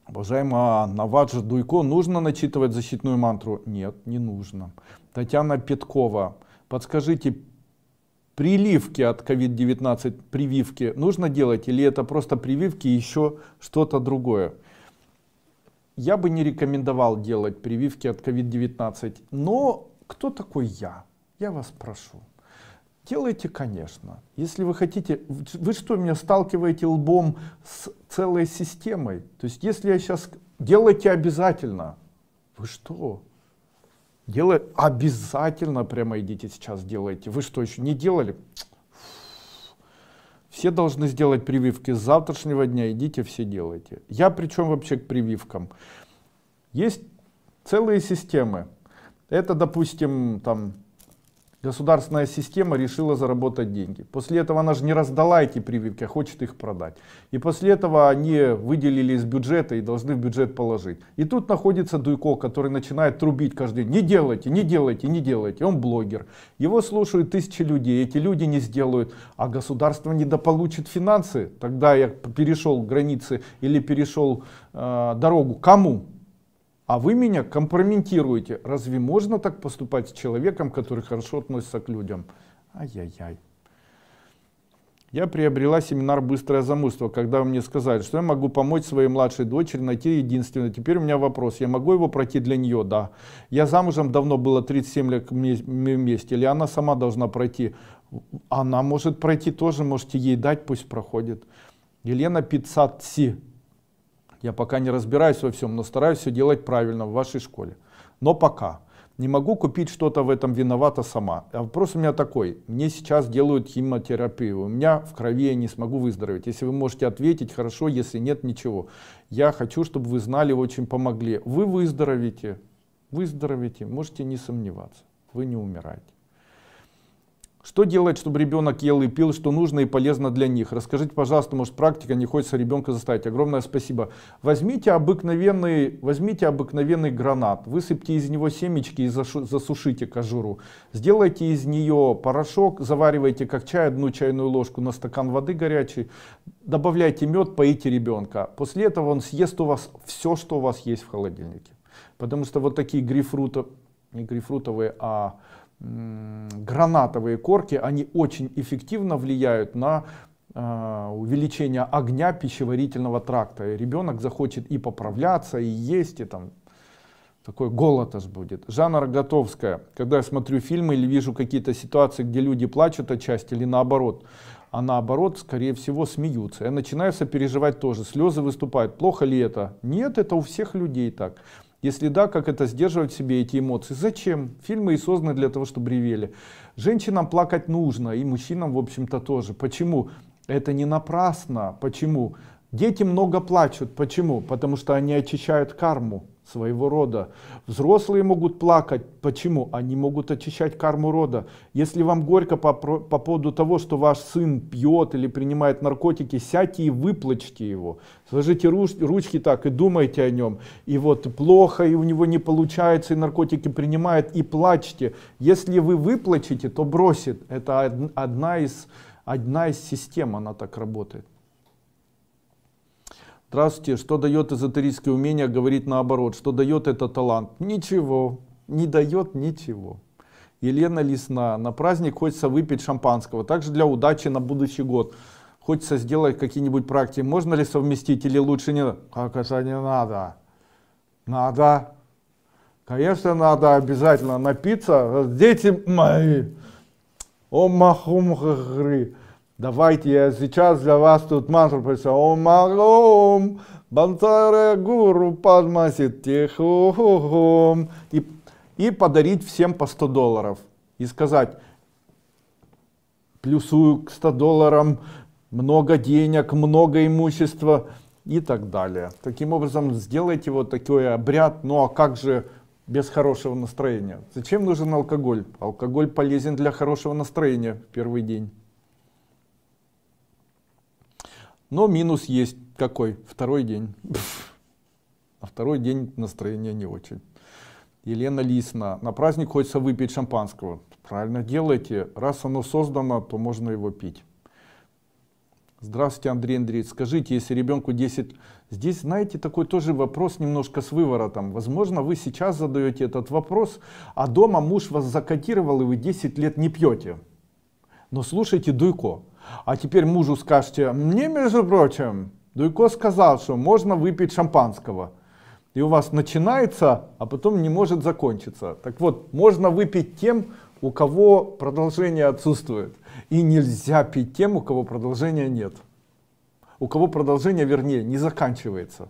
Уважаемая Наваджа Дуйко, нужно начитывать защитную мантру? Нет, не нужно. Татьяна Петкова, подскажите, приливки от COVID-19, прививки нужно делать или это просто прививки и еще что-то другое? Я бы не рекомендовал делать прививки от COVID-19, но кто такой я? Я вас прошу. Делайте, конечно. Если вы хотите, вы что, меня сталкиваете лбом с целой системой? То есть, если я сейчас... Делайте обязательно. Вы что? Делай обязательно прямо идите сейчас делайте. Вы что, еще не делали? Все должны сделать прививки с завтрашнего дня, идите все делайте. Я причем вообще к прививкам. Есть целые системы, это, допустим, там государственная система решила заработать деньги. После этого она же не раздала эти прививки, а хочет их продать. И после этого они выделили из бюджета и должны в бюджет положить. И тут находится Дуйко, который начинает трубить каждый день. Не делайте, не делайте, не делайте. Он блогер. Его слушают тысячи людей, эти люди не сделают. А государство недополучит финансы. Тогда я перешел границы или перешел э, дорогу. Кому? а вы меня компрометируете. Разве можно так поступать с человеком, который хорошо относится к людям? Ай-яй-яй. Я приобрела семинар «Быстрое замужество», когда вы мне сказали, что я могу помочь своей младшей дочери найти единственное. Теперь у меня вопрос, я могу его пройти для нее? Да. Я замужем давно, было 37 лет вместе, или она сама должна пройти? Она может пройти тоже, можете ей дать, пусть проходит. Елена Пиццатси, я пока не разбираюсь во всем, но стараюсь все делать правильно в вашей школе. Но пока. Не могу купить что-то в этом, виновата сама. А вопрос у меня такой. Мне сейчас делают химиотерапию. У меня в крови я не смогу выздороветь. Если вы можете ответить, хорошо. Если нет, ничего. Я хочу, чтобы вы знали, очень помогли. Вы выздоровите. Выздоровите. Можете не сомневаться. Вы не умираете. Что делать, чтобы ребенок ел и пил, что нужно и полезно для них? Расскажите, пожалуйста, может практика, не хочется ребенка заставить. Огромное спасибо. Возьмите обыкновенный, возьмите обыкновенный гранат, высыпьте из него семечки и засушите кожуру. Сделайте из нее порошок, заваривайте как чай, одну чайную ложку на стакан воды горячей, добавляйте мед, поите ребенка. После этого он съест у вас все, что у вас есть в холодильнике. Потому что вот такие грейпфруты, не грейпфрутовые, а гранатовые корки, они очень эффективно влияют на э, увеличение огня пищеварительного тракта. И ребенок захочет и поправляться, и есть, и там такой голод будет. Жанна Роготовская. Когда я смотрю фильмы или вижу какие-то ситуации, где люди плачут отчасти или наоборот, а наоборот, скорее всего, смеются. Я начинаю сопереживать тоже. Слезы выступают. Плохо ли это? Нет, это у всех людей так. Если да, как это сдерживать себе эти эмоции? Зачем? Фильмы и созданы для того, чтобы ревели. Женщинам плакать нужно, и мужчинам, в общем-то, тоже. Почему? Это не напрасно. Почему? Дети много плачут. Почему? Потому что они очищают карму своего рода. Взрослые могут плакать. Почему? Они могут очищать карму рода. Если вам горько по, по поводу того, что ваш сын пьет или принимает наркотики, сядьте и выплачьте его. Сложите руч, ручки так и думайте о нем. И вот плохо, и у него не получается, и наркотики принимает, и плачьте. Если вы выплачете, то бросит. Это одна из, одна из систем, она так работает. Здравствуйте, что дает эзотерическое умение говорить наоборот? Что дает этот талант? Ничего, не дает ничего. Елена Лесна, на праздник хочется выпить шампанского, также для удачи на будущий год. Хочется сделать какие-нибудь практики. Можно ли совместить или лучше не надо? Как это не надо? Надо. Конечно, надо обязательно напиться. Дети мои. О, махум хры. Давайте я сейчас для вас тут мантру прочитаю. Ом алом, бантаре гуру падмасит техом. И, и подарить всем по 100 долларов. И сказать, плюсую к 100 долларам, много денег, много имущества и так далее. Таким образом, сделайте вот такой обряд, ну а как же без хорошего настроения? Зачем нужен алкоголь? Алкоголь полезен для хорошего настроения в первый день. Но минус есть какой? Второй день. А второй день настроение не очень. Елена Лисна. На праздник хочется выпить шампанского. Правильно делайте. Раз оно создано, то можно его пить. Здравствуйте, Андрей Андреевич. Скажите, если ребенку 10... Здесь, знаете, такой тоже вопрос немножко с выворотом. Возможно, вы сейчас задаете этот вопрос, а дома муж вас закодировал, и вы 10 лет не пьете. Но слушайте Дуйко. А теперь мужу скажете, мне, между прочим, Дуйко сказал, что можно выпить шампанского. И у вас начинается, а потом не может закончиться. Так вот, можно выпить тем, у кого продолжение отсутствует. И нельзя пить тем, у кого продолжения нет. У кого продолжение, вернее, не заканчивается.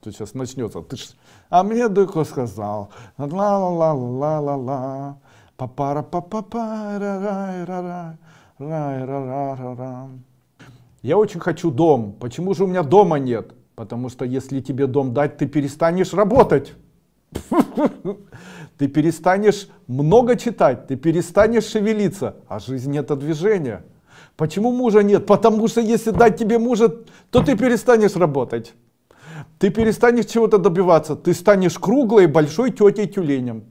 То сейчас начнется. Ты ж... А мне Дуйко сказал. ла ла ла ла ла ла па пара па па па ра ра ра ра я очень хочу дом. Почему же у меня дома нет? Потому что если тебе дом дать, ты перестанешь работать. Ты перестанешь много читать, ты перестанешь шевелиться, а жизнь это движение. Почему мужа нет? Потому что если дать тебе мужа, то ты перестанешь работать. Ты перестанешь чего-то добиваться, ты станешь круглой большой тетей тюленем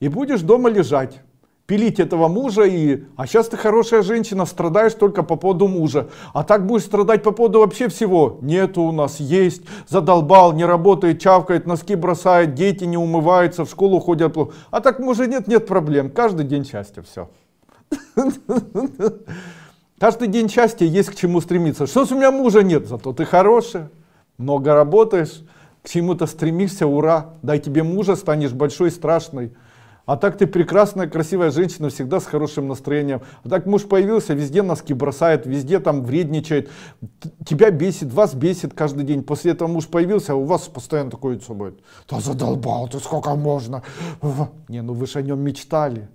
и будешь дома лежать пилить этого мужа и а сейчас ты хорошая женщина страдаешь только по поводу мужа а так будешь страдать по поводу вообще всего нету у нас есть задолбал не работает чавкает носки бросает дети не умываются в школу ходят плохо а так мужа нет нет проблем каждый день счастья все каждый день счастья есть к чему стремиться что у меня мужа нет зато ты хорошая много работаешь к чему-то стремишься ура дай тебе мужа станешь большой страшный. А так ты прекрасная, красивая женщина, всегда с хорошим настроением. А так муж появился, везде носки бросает, везде там вредничает. Тебя бесит, вас бесит каждый день. После этого муж появился, а у вас постоянно такое лицо будет. Да задолбал ты, сколько можно. Не, ну вы же о нем мечтали.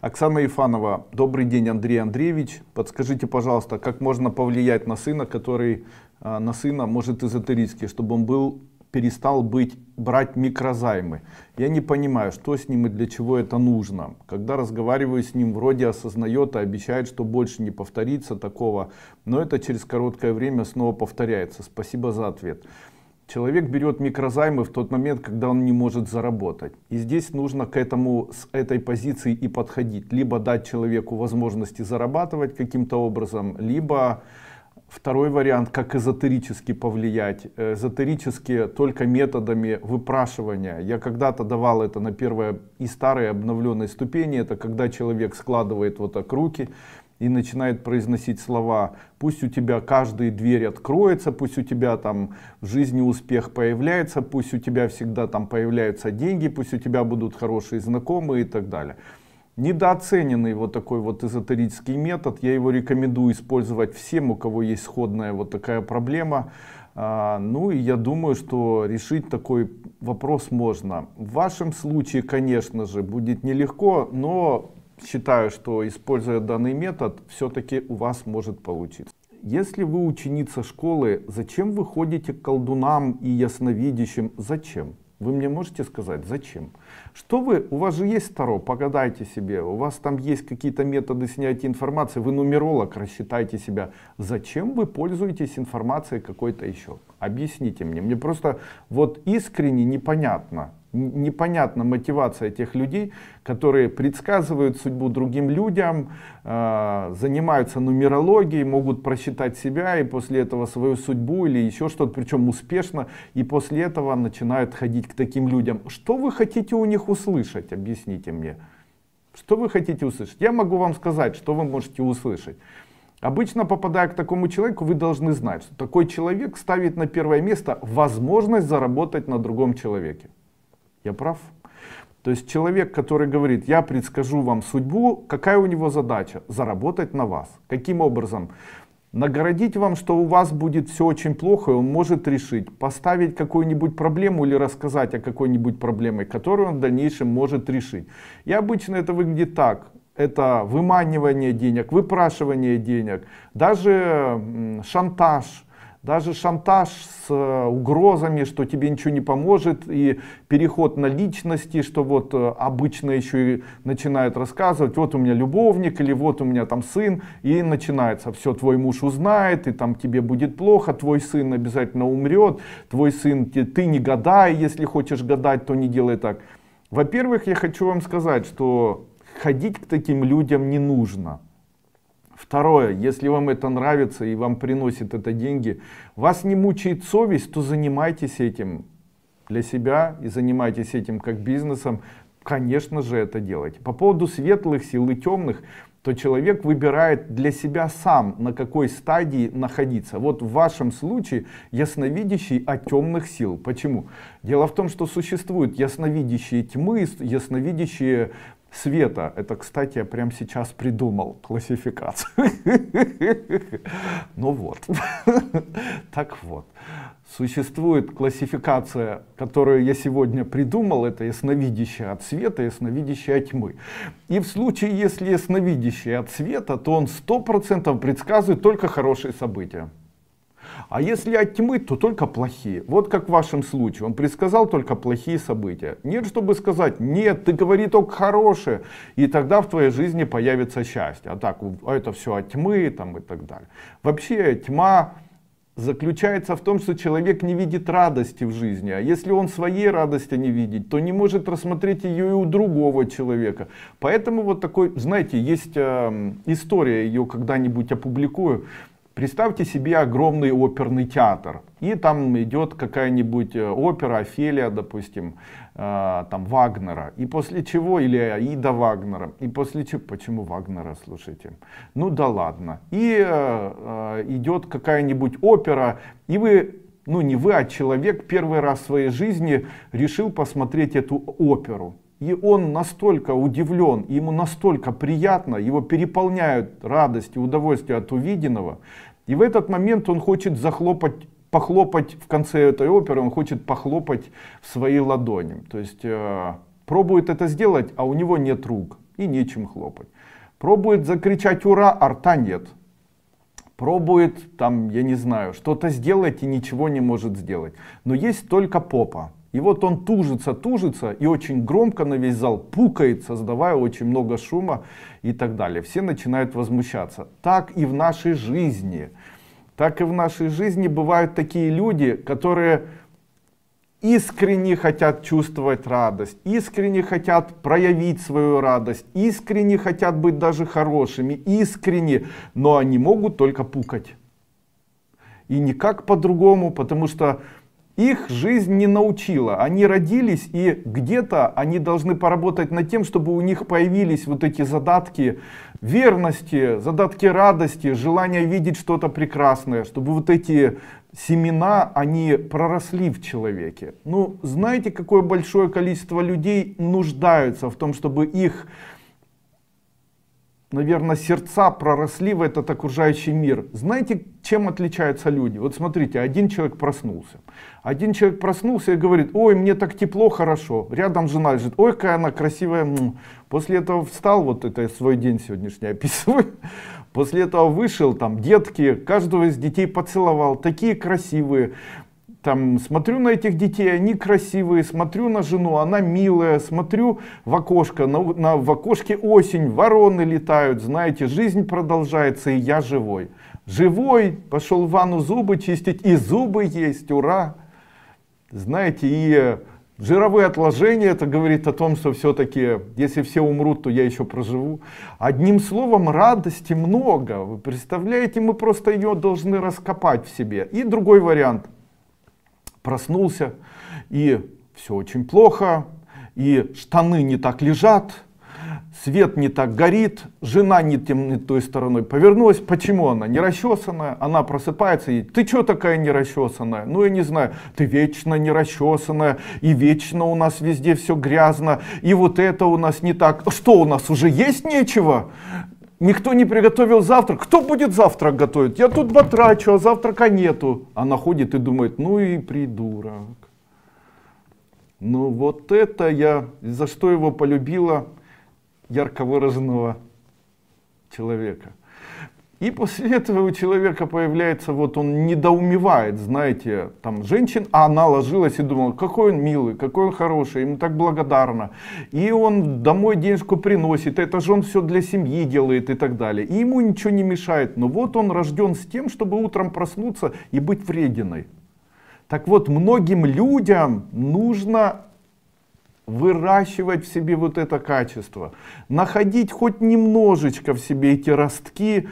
Оксана Ефанова, добрый день, Андрей Андреевич. Подскажите, пожалуйста, как можно повлиять на сына, который а, на сына может эзотерически, чтобы он был перестал быть, брать микрозаймы. Я не понимаю, что с ним и для чего это нужно. Когда разговариваю с ним, вроде осознает и обещает, что больше не повторится такого, но это через короткое время снова повторяется. Спасибо за ответ. Человек берет микрозаймы в тот момент, когда он не может заработать. И здесь нужно к этому с этой позиции и подходить. Либо дать человеку возможности зарабатывать каким-то образом, либо Второй вариант, как эзотерически повлиять. Э, эзотерически только методами выпрашивания. Я когда-то давал это на первое и старой обновленной ступени. Это когда человек складывает вот так руки и начинает произносить слова. Пусть у тебя каждая дверь откроется, пусть у тебя там в жизни успех появляется, пусть у тебя всегда там появляются деньги, пусть у тебя будут хорошие знакомые и так далее недооцененный вот такой вот эзотерический метод. Я его рекомендую использовать всем, у кого есть сходная вот такая проблема. А, ну и я думаю, что решить такой вопрос можно. В вашем случае, конечно же, будет нелегко, но считаю, что используя данный метод, все-таки у вас может получиться. Если вы ученица школы, зачем вы ходите к колдунам и ясновидящим? Зачем? Вы мне можете сказать, зачем? Что вы, у вас же есть Таро, погадайте себе, у вас там есть какие-то методы снятия информации, вы нумеролог, рассчитайте себя. Зачем вы пользуетесь информацией какой-то еще? Объясните мне, мне просто вот искренне непонятно непонятна мотивация тех людей, которые предсказывают судьбу другим людям, а, занимаются нумерологией, могут просчитать себя и после этого свою судьбу или еще что-то, причем успешно, и после этого начинают ходить к таким людям. Что вы хотите у них услышать, объясните мне. Что вы хотите услышать? Я могу вам сказать, что вы можете услышать. Обычно, попадая к такому человеку, вы должны знать, что такой человек ставит на первое место возможность заработать на другом человеке. Я прав? То есть человек, который говорит, я предскажу вам судьбу, какая у него задача? Заработать на вас. Каким образом? Нагородить вам, что у вас будет все очень плохо, и он может решить, поставить какую-нибудь проблему или рассказать о какой-нибудь проблеме, которую он в дальнейшем может решить. И обычно это выглядит так. Это выманивание денег, выпрашивание денег, даже шантаж, даже шантаж с э, угрозами, что тебе ничего не поможет, и переход на личности, что вот э, обычно еще и начинают рассказывать, вот у меня любовник, или вот у меня там сын, и начинается, все, твой муж узнает, и там тебе будет плохо, твой сын обязательно умрет, твой сын, ты не гадай, если хочешь гадать, то не делай так. Во-первых, я хочу вам сказать, что ходить к таким людям не нужно. Второе, если вам это нравится и вам приносит это деньги, вас не мучает совесть, то занимайтесь этим для себя и занимайтесь этим как бизнесом, конечно же это делать. По поводу светлых сил и темных, то человек выбирает для себя сам, на какой стадии находиться. Вот в вашем случае ясновидящий о темных сил. Почему? Дело в том, что существуют ясновидящие тьмы, ясновидящие света. Это, кстати, я прямо сейчас придумал классификацию. Ну вот. Так вот. Существует классификация, которую я сегодня придумал, это ясновидящее от света, ясновидящее от тьмы. И в случае, если ясновидящее от света, то он 100% предсказывает только хорошие события. А если от тьмы, то только плохие. Вот как в вашем случае. Он предсказал только плохие события. Нет, чтобы сказать, нет, ты говори только хорошее. И тогда в твоей жизни появится счастье. А так, это все от тьмы там, и так далее. Вообще тьма заключается в том, что человек не видит радости в жизни. А если он своей радости не видит, то не может рассмотреть ее и у другого человека. Поэтому вот такой, знаете, есть э, история, ее когда-нибудь опубликую. Представьте себе огромный оперный театр, и там идет какая-нибудь э, опера, Офелия, допустим, э, там Вагнера, и после чего, или Аида Вагнера, и после чего, почему Вагнера, слушайте, ну да ладно, и э, идет какая-нибудь опера, и вы ну не вы, а человек первый раз в своей жизни решил посмотреть эту оперу и он настолько удивлен, ему настолько приятно, его переполняют радость и удовольствие от увиденного. И в этот момент он хочет захлопать похлопать в конце этой оперы, он хочет похлопать в свои ладони. То есть э, пробует это сделать, а у него нет рук и нечем хлопать. Пробует закричать «Ура!», а рта нет. Пробует, там, я не знаю, что-то сделать и ничего не может сделать. Но есть только попа. И вот он тужится, тужится и очень громко на весь зал пукает, создавая очень много шума и так далее. Все начинают возмущаться. Так и в нашей жизни. Так и в нашей жизни бывают такие люди, которые искренне хотят чувствовать радость, искренне хотят проявить свою радость, искренне хотят быть даже хорошими, искренне, но они могут только пукать. И никак по-другому, потому что их жизнь не научила. Они родились, и где-то они должны поработать над тем, чтобы у них появились вот эти задатки верности, задатки радости, желание видеть что-то прекрасное, чтобы вот эти семена, они проросли в человеке. Ну, знаете, какое большое количество людей нуждаются в том, чтобы их наверное, сердца проросли в этот окружающий мир. Знаете, чем отличаются люди? Вот смотрите, один человек проснулся. Один человек проснулся и говорит, ой, мне так тепло, хорошо. Рядом жена лежит, ой, какая она красивая. Мм». После этого встал, вот это свой день сегодняшний описываю. После этого вышел, там детки, каждого из детей поцеловал, такие красивые там смотрю на этих детей, они красивые, смотрю на жену, она милая, смотрю в окошко, на, на, в окошке осень, вороны летают, знаете, жизнь продолжается, и я живой. Живой, пошел в ванну зубы чистить, и зубы есть, ура! Знаете, и э, жировые отложения, это говорит о том, что все-таки, если все умрут, то я еще проживу. Одним словом, радости много, вы представляете, мы просто ее должны раскопать в себе. И другой вариант – проснулся, и все очень плохо, и штаны не так лежат, свет не так горит, жена не, тем, не той стороной повернулась, почему она не расчесанная, она просыпается и ты что такая не расчесанная, ну я не знаю, ты вечно не расчесанная, и вечно у нас везде все грязно, и вот это у нас не так, что у нас уже есть нечего, Никто не приготовил завтрак. Кто будет завтрак готовить? Я тут батрачу, а завтрака нету. Она ходит и думает, ну и придурок. Ну вот это я, за что его полюбила ярко выраженного человека. И после этого у человека появляется, вот он недоумевает, знаете, там женщин, а она ложилась и думала, какой он милый, какой он хороший, ему так благодарна. И он домой денежку приносит, это же он все для семьи делает и так далее. И ему ничего не мешает, но вот он рожден с тем, чтобы утром проснуться и быть врединой. Так вот, многим людям нужно выращивать в себе вот это качество, находить хоть немножечко в себе эти ростки,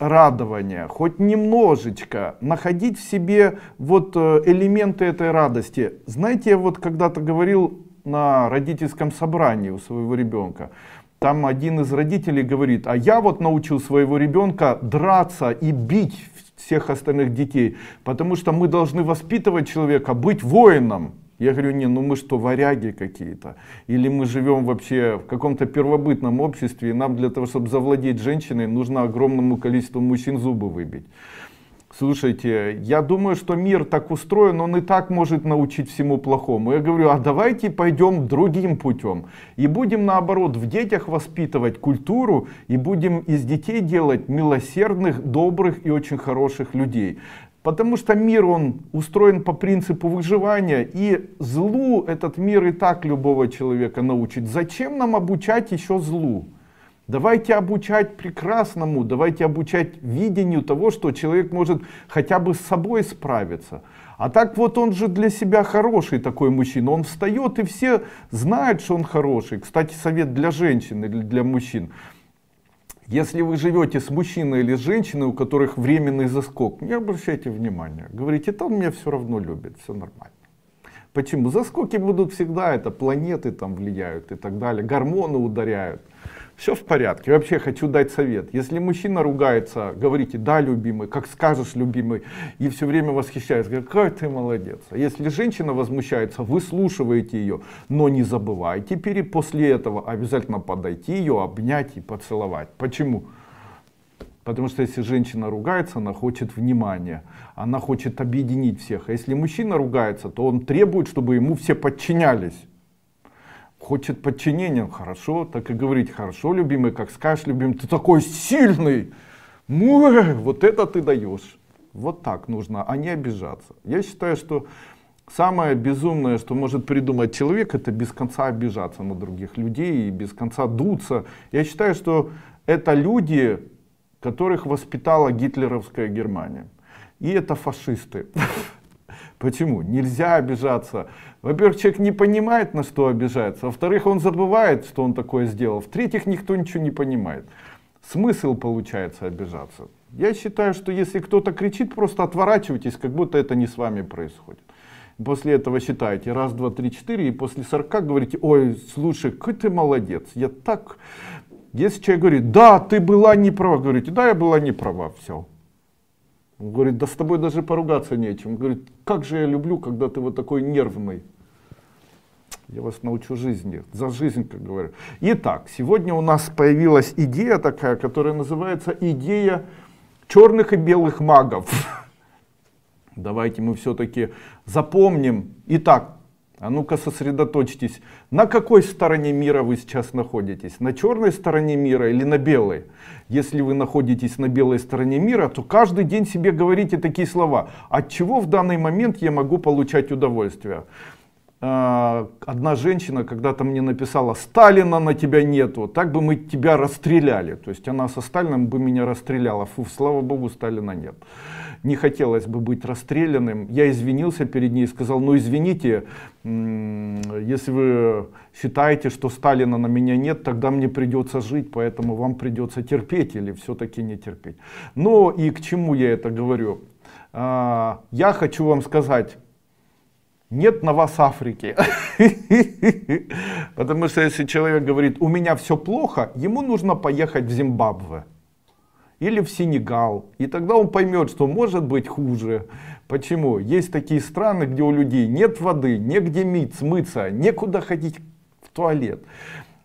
радования, хоть немножечко, находить в себе вот э, элементы этой радости. Знаете, я вот когда-то говорил на родительском собрании у своего ребенка, там один из родителей говорит, а я вот научил своего ребенка драться и бить всех остальных детей, потому что мы должны воспитывать человека, быть воином, я говорю, не, ну мы что, варяги какие-то? Или мы живем вообще в каком-то первобытном обществе, и нам для того, чтобы завладеть женщиной, нужно огромному количеству мужчин зубы выбить. Слушайте, я думаю, что мир так устроен, он и так может научить всему плохому. Я говорю, а давайте пойдем другим путем. И будем наоборот в детях воспитывать культуру, и будем из детей делать милосердных, добрых и очень хороших людей. Потому что мир, он устроен по принципу выживания, и злу этот мир и так любого человека научит. Зачем нам обучать еще злу? Давайте обучать прекрасному, давайте обучать видению того, что человек может хотя бы с собой справиться. А так вот он же для себя хороший такой мужчина, он встает и все знают, что он хороший. Кстати, совет для женщин или для мужчин. Если вы живете с мужчиной или с женщиной, у которых временный заскок, не обращайте внимания. Говорите, там меня все равно любит, все нормально. Почему? Заскоки будут всегда, это планеты там влияют и так далее, гормоны ударяют все в порядке. Вообще хочу дать совет. Если мужчина ругается, говорите, да, любимый, как скажешь, любимый, и все время восхищается, какой ты молодец. А если женщина возмущается, выслушиваете ее, но не забывайте пере, после этого обязательно подойти ее, обнять и поцеловать. Почему? Потому что если женщина ругается, она хочет внимания, она хочет объединить всех. А если мужчина ругается, то он требует, чтобы ему все подчинялись хочет подчинения, хорошо, так и говорить, хорошо, любимый, как скажешь, любимый, ты такой сильный, мур, ну, э, вот это ты даешь. Вот так нужно, а не обижаться. Я считаю, что самое безумное, что может придумать человек, это без конца обижаться на других людей и без конца дуться. Я считаю, что это люди, которых воспитала гитлеровская Германия. И это фашисты. Почему? Нельзя обижаться. Во-первых, человек не понимает, на что обижается. Во-вторых, он забывает, что он такое сделал. В-третьих, никто ничего не понимает. Смысл получается обижаться. Я считаю, что если кто-то кричит, просто отворачивайтесь, как будто это не с вами происходит. После этого считаете раз, два, три, четыре, и после сорока говорите, ой, слушай, какой ты молодец, я так... Если человек говорит, да, ты была не права, говорите, да, я была не права, все. Он говорит, да с тобой даже поругаться нечем. Он говорит, как же я люблю, когда ты вот такой нервный. Я вас научу жизни, за жизнь, как говорю. Итак, сегодня у нас появилась идея такая, которая называется идея черных и белых магов. Давайте мы все-таки запомним. Итак, а ну-ка сосредоточьтесь, на какой стороне мира вы сейчас находитесь? На черной стороне мира или на белой? Если вы находитесь на белой стороне мира, то каждый день себе говорите такие слова. От чего в данный момент я могу получать удовольствие? А, одна женщина когда-то мне написала, Сталина на тебя нету, так бы мы тебя расстреляли. То есть она со Сталином бы меня расстреляла. Фу, слава богу, Сталина нет не хотелось бы быть расстрелянным. Я извинился перед ней и сказал, ну извините, если вы считаете, что Сталина на меня нет, тогда мне придется жить, поэтому вам придется терпеть или все-таки не терпеть. Но и к чему я это говорю? А, я хочу вам сказать, нет на вас Африки. Потому что если человек говорит, у меня все плохо, ему нужно поехать в Зимбабве или в Сенегал. И тогда он поймет, что может быть хуже. Почему? Есть такие страны, где у людей нет воды, негде мить, смыться, некуда ходить в туалет.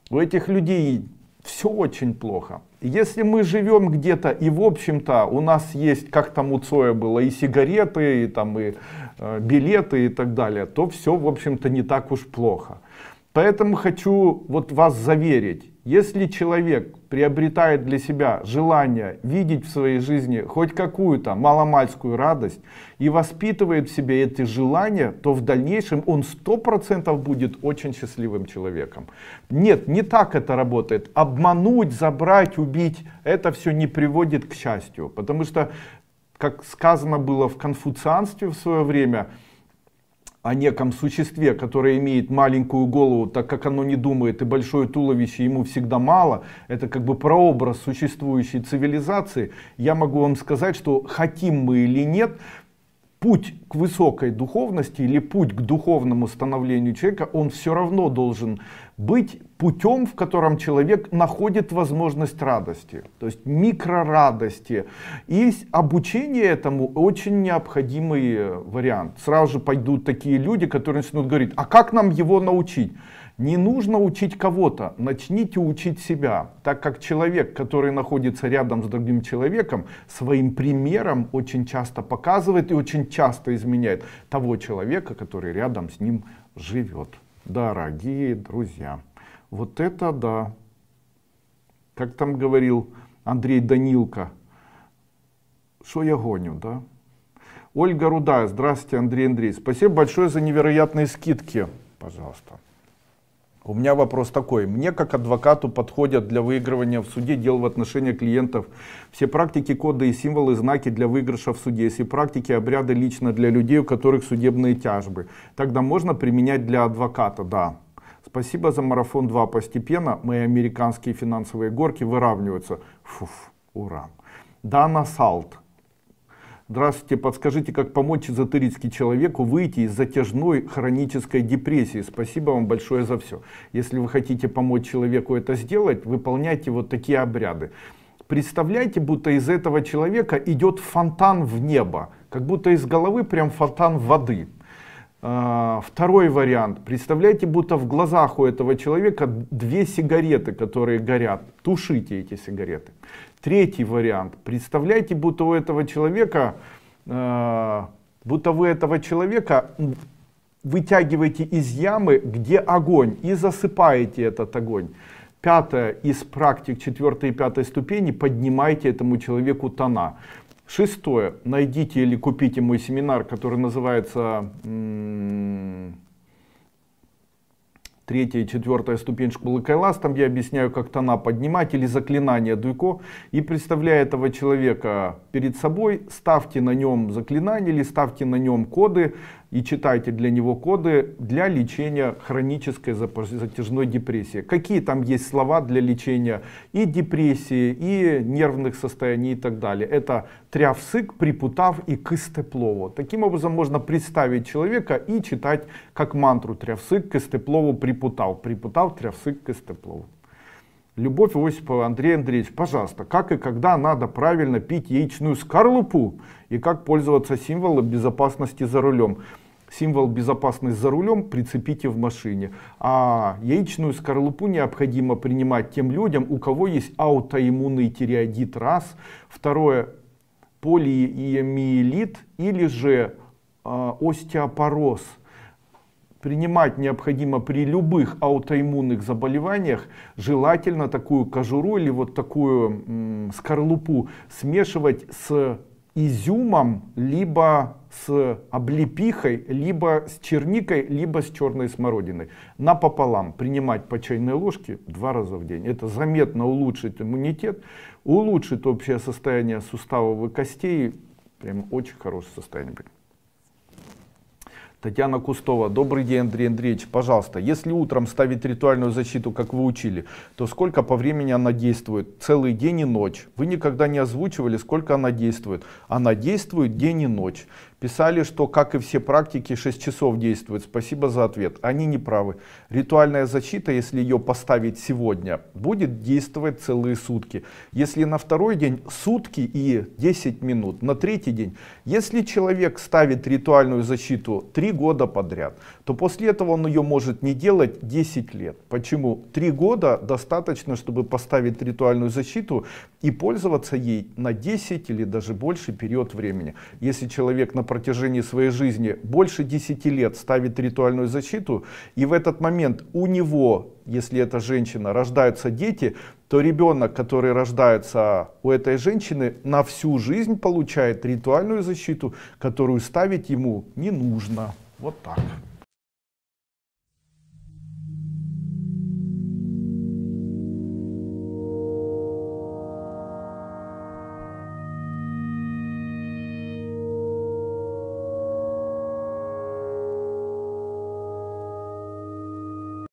У этих людей все очень плохо. Если мы живем где-то и в общем-то у нас есть, как там у Цоя было, и сигареты, и там и э, билеты и так далее, то все в общем-то не так уж плохо. Поэтому хочу вот вас заверить, если человек приобретает для себя желание видеть в своей жизни хоть какую-то маломальскую радость и воспитывает в себе эти желания, то в дальнейшем он 100% будет очень счастливым человеком. Нет, не так это работает. Обмануть, забрать, убить, это все не приводит к счастью. Потому что, как сказано было в конфуцианстве в свое время, о неком существе, которое имеет маленькую голову, так как оно не думает, и большое туловище ему всегда мало, это как бы прообраз существующей цивилизации, я могу вам сказать, что хотим мы или нет, путь к высокой духовности или путь к духовному становлению человека, он все равно должен быть путем, в котором человек находит возможность радости, то есть микрорадости. И обучение этому очень необходимый э, вариант. Сразу же пойдут такие люди, которые начнут говорить, а как нам его научить? Не нужно учить кого-то, начните учить себя, так как человек, который находится рядом с другим человеком, своим примером очень часто показывает и очень часто изменяет того человека, который рядом с ним живет дорогие друзья. Вот это да. Как там говорил Андрей Данилко, что я гоню, да? Ольга Рудая, здравствуйте, Андрей Андрей. Спасибо большое за невероятные скидки, пожалуйста. У меня вопрос такой. Мне как адвокату подходят для выигрывания в суде дел в отношении клиентов все практики, коды и символы, знаки для выигрыша в суде, если практики, обряды лично для людей, у которых судебные тяжбы. Тогда можно применять для адвоката, да. Спасибо за марафон 2. Постепенно мои американские финансовые горки выравниваются. Фуф, ура. Дана Салт. Здравствуйте, подскажите, как помочь эзотерически человеку выйти из затяжной хронической депрессии. Спасибо вам большое за все. Если вы хотите помочь человеку это сделать, выполняйте вот такие обряды. Представляете, будто из этого человека идет фонтан в небо, как будто из головы прям фонтан воды. А, второй вариант. Представляете, будто в глазах у этого человека две сигареты, которые горят. Тушите эти сигареты. Третий вариант. Представляете, будто у этого человека, э, будто вы этого человека вытягиваете из ямы, где огонь, и засыпаете этот огонь. Пятое из практик четвертой и пятой ступени, поднимайте этому человеку тона. Шестое, найдите или купите мой семинар, который называется третья и четвертая ступенька кайлас там я объясняю, как тона поднимать или заклинание Дуйко, и представляя этого человека перед собой, ставьте на нем заклинание или ставьте на нем коды, и читайте для него коды для лечения хронической затяжной депрессии. Какие там есть слова для лечения и депрессии, и нервных состояний и так далее. Это трявсык, припутав и кыстеплово. Таким образом можно представить человека и читать как мантру трявсык, кыстеплово, припутав. Припутав, трявсык, кыстеплово. Любовь Осипова, Андрей Андреевич, пожалуйста, как и когда надо правильно пить яичную скорлупу и как пользоваться символом безопасности за рулем? Символ безопасности за рулем прицепите в машине. А яичную скорлупу необходимо принимать тем людям, у кого есть аутоиммунный тиреодит, раз. Второе, полиэмиелит или же э, остеопороз – Принимать необходимо при любых аутоиммунных заболеваниях, желательно такую кожуру или вот такую скорлупу смешивать с изюмом, либо с облепихой, либо с черникой, либо с черной смородиной. Напополам принимать по чайной ложке два раза в день. Это заметно улучшит иммунитет, улучшит общее состояние суставов и костей. Прям очень хорошее состояние. Татьяна Кустова. Добрый день, Андрей Андреевич. Пожалуйста, если утром ставить ритуальную защиту, как вы учили, то сколько по времени она действует? Целый день и ночь. Вы никогда не озвучивали, сколько она действует. Она действует день и ночь. Писали, что, как и все практики, 6 часов действует. Спасибо за ответ. Они не правы. Ритуальная защита, если ее поставить сегодня, будет действовать целые сутки. Если на второй день сутки и 10 минут, на третий день, если человек ставит ритуальную защиту 3 года подряд, то после этого он ее может не делать 10 лет. Почему? Три года достаточно, чтобы поставить ритуальную защиту и пользоваться ей на 10 или даже больше период времени. Если человек на протяжении своей жизни больше 10 лет ставит ритуальную защиту, и в этот момент у него если это женщина, рождаются дети, то ребенок, который рождается у этой женщины, на всю жизнь получает ритуальную защиту, которую ставить ему не нужно. Вот так.